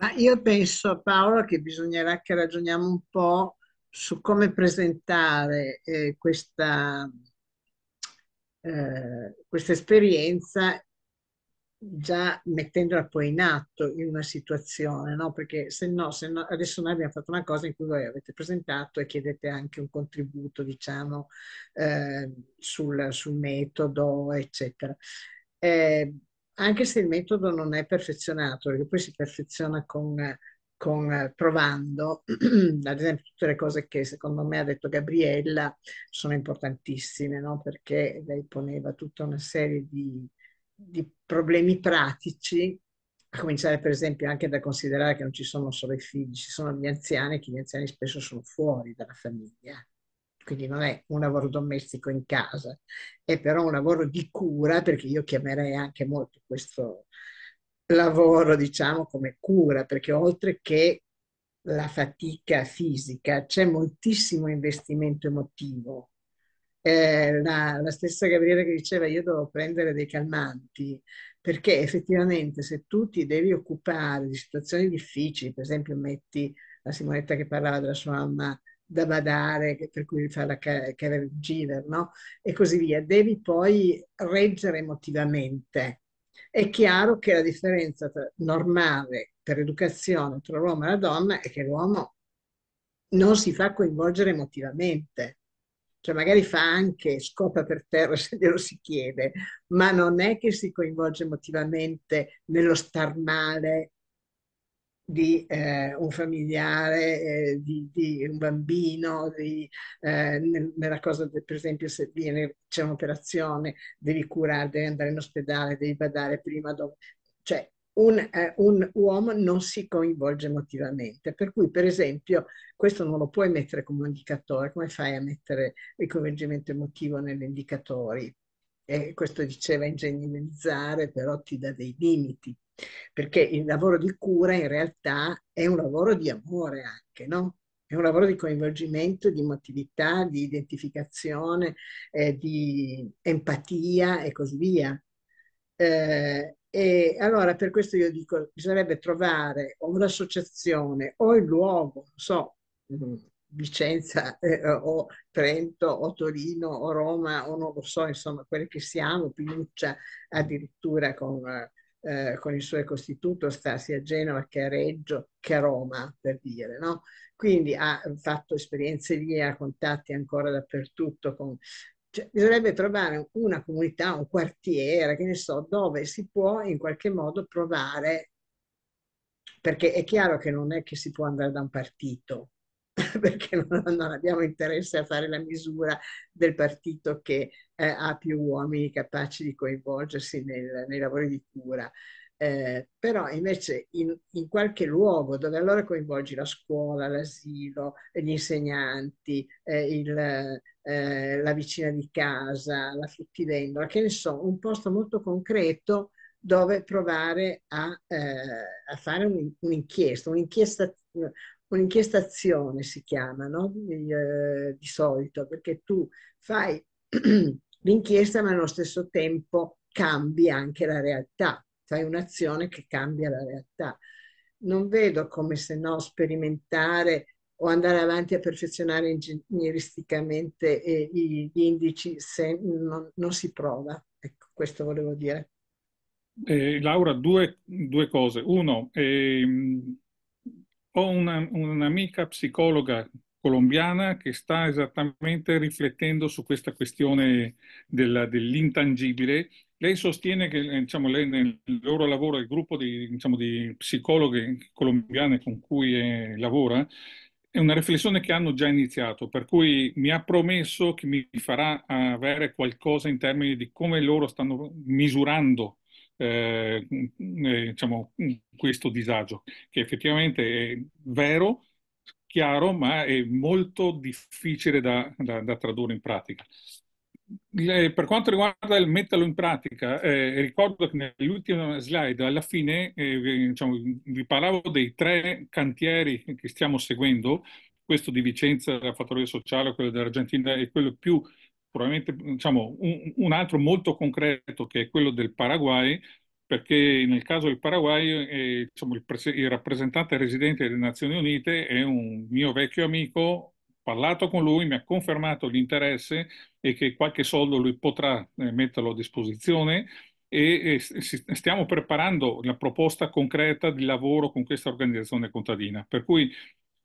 ma io penso, Paolo, che bisognerà che ragioniamo un po' su come presentare eh, questa, eh, questa esperienza già mettendola poi in atto in una situazione, no? Perché se no, se no, adesso noi abbiamo fatto una cosa in cui voi avete presentato e chiedete anche un contributo, diciamo, eh, sul, sul, metodo, eccetera. Eh, anche se il metodo non è perfezionato, perché poi si perfeziona con, con, eh, provando, ad esempio tutte le cose che secondo me ha detto Gabriella sono importantissime, no? perché lei poneva tutta una serie di, di problemi pratici a cominciare per esempio anche da considerare che non ci sono solo i figli, ci sono gli anziani, che gli anziani spesso sono fuori dalla famiglia quindi non è un lavoro domestico in casa, è però un lavoro di cura, perché io chiamerei anche molto questo lavoro, diciamo, come cura, perché oltre che la fatica fisica c'è moltissimo investimento emotivo. Eh, la, la stessa Gabriele che diceva io devo prendere dei calmanti, perché effettivamente se tu ti devi occupare di situazioni difficili, per esempio metti la Simonetta che parlava della sua mamma da badare, per cui fa la caregiver, no? E così via. Devi poi reggere emotivamente. È chiaro che la differenza tra, normale per educazione tra l'uomo e la donna è che l'uomo non si fa coinvolgere emotivamente. Cioè magari fa anche scopa per terra se glielo si chiede, ma non è che si coinvolge emotivamente nello star male, di eh, un familiare, eh, di, di, un bambino, di, eh, nella cosa del, per esempio se viene, c'è un'operazione, devi curare, devi andare in ospedale, devi badare prima, dove, cioè un, eh, un uomo non si coinvolge emotivamente, per cui per esempio questo non lo puoi mettere come indicatore, come fai a mettere il coinvolgimento emotivo negli indicatori? E questo diceva ingegnerizzare, però ti dà dei limiti perché il lavoro di cura in realtà è un lavoro di amore anche, no? È un lavoro di coinvolgimento, di emotività, di identificazione, eh, di empatia e così via. Eh, e allora per questo io dico, bisognerebbe trovare o un'associazione o il luogo, non so, mm, Vicenza eh, o Trento o Torino o Roma o non lo so, insomma, quelle che siamo, Pinuccia addirittura con eh, eh, con il suo costituto sta sia a Genova che a Reggio che a Roma, per dire, no? Quindi ha fatto esperienze lì, ha contatti ancora dappertutto con, cioè, bisognerebbe trovare una comunità, un quartiere, che ne so, dove si può in qualche modo provare, perché è chiaro che non è che si può andare da un partito, perché non, abbiamo interesse a fare la misura del partito che eh, ha più uomini capaci di coinvolgersi nel, nei lavori di cura. Eh, però invece in, in, qualche luogo dove allora coinvolgi la scuola, l'asilo, gli insegnanti, eh, il, eh, la vicina di casa, la fruttivendola, che ne so, un posto molto concreto dove provare a, eh, a fare un'inchiesta, un'inchiesta un'inchiesta azione si chiama, no? Eh, di, solito, perché tu fai l'inchiesta ma allo stesso tempo cambi anche la realtà, fai un'azione che cambia la realtà. Non vedo come se no sperimentare o andare avanti a perfezionare ingegneristicamente eh, gli indici se non, non, si prova. Ecco, questo volevo dire. Eh, Laura, due, due, cose. Uno, ehm ho una, un'amica psicologa colombiana che sta esattamente riflettendo su questa questione della, dell'intangibile. Lei sostiene che diciamo, lei nel loro lavoro, il gruppo di, diciamo, di psicologhe colombiane con cui eh, lavora, è una riflessione che hanno già iniziato, per cui mi ha promesso che mi farà avere qualcosa in termini di come loro stanno misurando eh, diciamo, questo disagio, che effettivamente è vero, chiaro, ma è molto difficile da, da, da tradurre in pratica. Per quanto riguarda il metterlo in pratica, eh, ricordo che nell'ultima slide, alla fine, eh, diciamo, vi parlavo dei tre cantieri che stiamo seguendo, questo di Vicenza, la fattoria sociale, quello dell'Argentina e quello più probabilmente diciamo, un, un, altro molto concreto che è quello del Paraguay, perché nel caso del Paraguay eh, diciamo, il, pres- il rappresentante residente delle Nazioni Unite è un mio vecchio amico, ho parlato con lui, mi ha confermato l'interesse e che qualche soldo lui potrà eh, metterlo a disposizione e stiamo preparando la proposta concreta di lavoro con questa organizzazione contadina. Per cui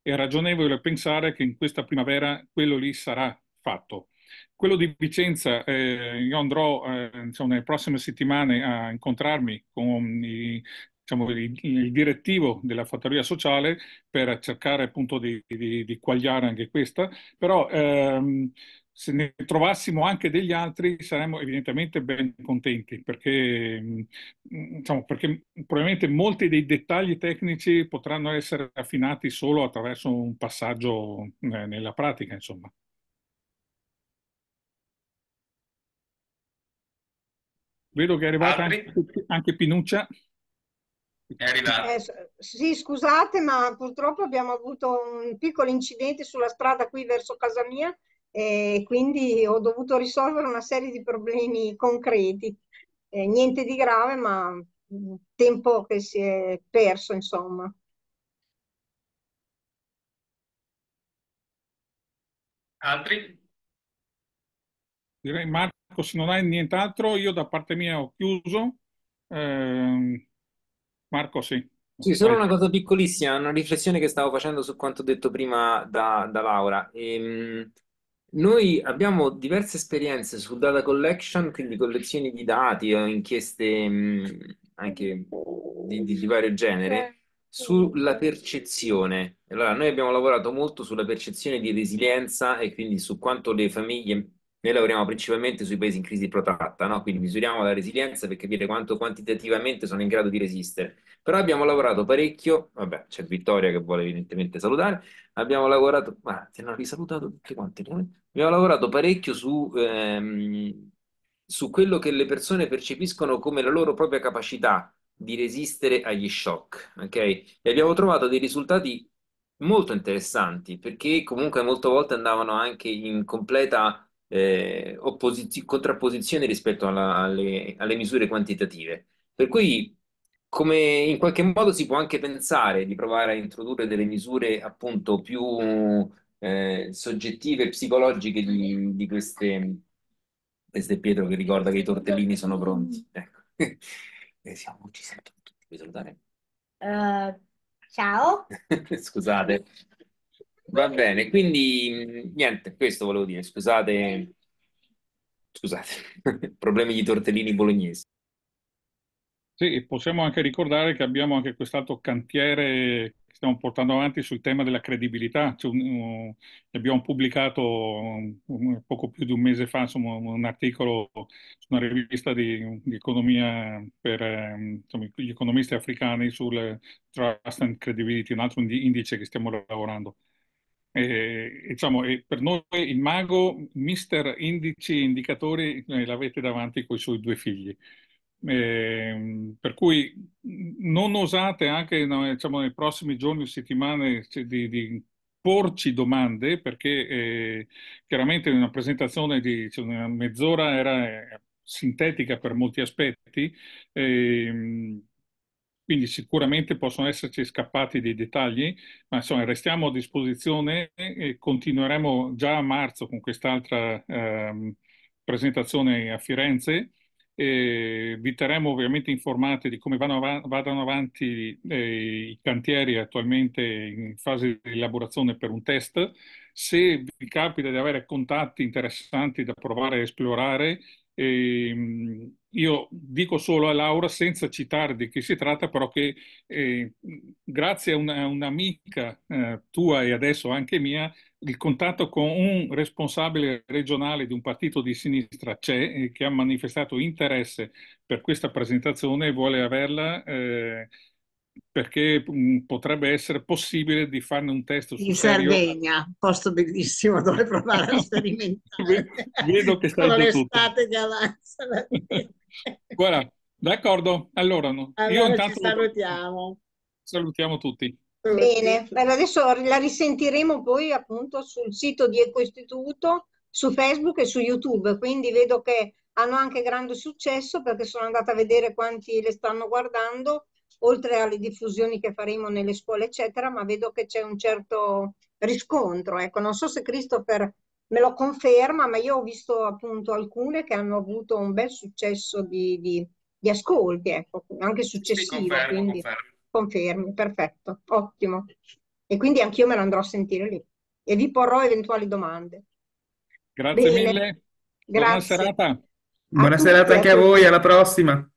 è ragionevole pensare che in questa primavera quello lì sarà fatto. Quello di Vicenza, eh, io andrò eh, insomma, nelle prossime settimane a incontrarmi con i, diciamo, il, il, direttivo della fattoria sociale per cercare appunto di, di, di quagliare anche questa, però ehm, se ne trovassimo anche degli altri saremmo evidentemente ben contenti perché, diciamo, perché, probabilmente molti dei dettagli tecnici potranno essere affinati solo attraverso un passaggio eh, nella pratica. Insomma. Vedo che è arrivata anche, anche Pinuccia. È arrivata. Eh, sì, scusate, ma purtroppo abbiamo avuto un piccolo incidente sulla strada qui verso casa mia e quindi ho dovuto risolvere una serie di problemi concreti. Eh, niente di grave, ma mm, tempo che si è perso, insomma. Altri? Direi Marco, se non hai nient'altro, io da parte mia ho chiuso. Eh, Marco, sì. Sì, solo una cosa piccolissima, una riflessione che stavo facendo su quanto detto prima da, da Laura. Ehm, noi abbiamo diverse esperienze su data collection, quindi collezioni di dati o inchieste mh, mm, anche di, di, di, vario genere, sulla percezione. Allora, noi abbiamo lavorato molto sulla percezione di resilienza e quindi su quanto le famiglie noi lavoriamo principalmente sui paesi in crisi protratta, no? quindi misuriamo la resilienza per capire quanto quantitativamente sono in grado di resistere. Però abbiamo lavorato parecchio, vabbè, c'è Vittoria che vuole evidentemente salutare, abbiamo lavorato, ma ah, ti hanno risalutato tutti quanti, abbiamo lavorato parecchio su, ehm, su quello che le persone percepiscono come la loro propria capacità di resistere agli shock, ok? E abbiamo trovato dei risultati molto interessanti perché comunque molte volte andavano anche in completa eh, contrapposizione rispetto alla, alle, alle, misure quantitative. Per cui, come in qualche modo si può anche pensare di provare a introdurre delle misure appunto più eh, soggettive e psicologiche di, di queste. Questo Pietro che ricorda che i tortellini sono pronti. Ecco. Eh, siamo, ci sento tutti, vuoi salutare? Uh, ciao. Scusate. Va bene, quindi niente, questo volevo dire. Scusate, scusate, problemi di tortellini bolognesi. Sì, possiamo anche ricordare che abbiamo anche quest'altro cantiere che stiamo portando avanti sul tema della credibilità. Cioè, um, abbiamo pubblicato um, poco più di un mese fa insomma, un articolo su una rivista di, di economia per um, insomma, gli economisti africani sul Trust and Credibility, un altro indice che stiamo lavorando eh, diciamo, per noi il mago, mister indici e indicatori, eh, l'avete davanti con i suoi due figli. Eh, per cui non osate anche no, eh, diciamo, nei prossimi giorni o settimane di, di porci domande perché eh, chiaramente una presentazione di cioè, una mezz'ora era eh, sintetica per molti aspetti. Eh, quindi sicuramente possono esserci scappati dei dettagli, ma insomma restiamo a disposizione e continueremo già a marzo con quest'altra ehm, presentazione a Firenze. E vi terremo ovviamente informati di come vanno av- vadano avanti eh, i cantieri attualmente in fase di elaborazione per un test. Se vi capita di avere contatti interessanti da provare a esplorare, eh, io dico solo a Laura, senza citare di chi si tratta, però che eh, grazie a, una, a un'amica eh, tua e adesso anche mia, il contatto con un responsabile regionale di un partito di sinistra c'è eh, che ha manifestato interesse per questa presentazione e vuole averla eh, perché mm, potrebbe essere possibile di farne un testo in serio. Sardegna, posto bellissimo dove provare a sperimentare. Vedo che stai Con l'estate che avanza. Guarda, d'accordo. Allora, allora io intanto salutiamo. Salutiamo tutti. Bene, allora adesso la risentiremo poi appunto sul sito di Eco Istituto, su Facebook e su YouTube, quindi vedo che hanno anche grande successo perché sono andata a vedere quanti le stanno guardando oltre alle diffusioni che faremo nelle scuole, eccetera, ma vedo che c'è un certo riscontro. Ecco, non so se Christopher me lo conferma, ma io ho visto appunto alcune che hanno avuto un bel successo di, di, di ascolti, ecco, anche successivi. confermo, quindi, confermo. Confermi, perfetto, ottimo. E quindi anch'io me lo andrò a sentire lì e vi porrò eventuali domande. Grazie Bene. mille. Grazie. Buona serata. A Buona tutti, serata anche a voi, alla prossima.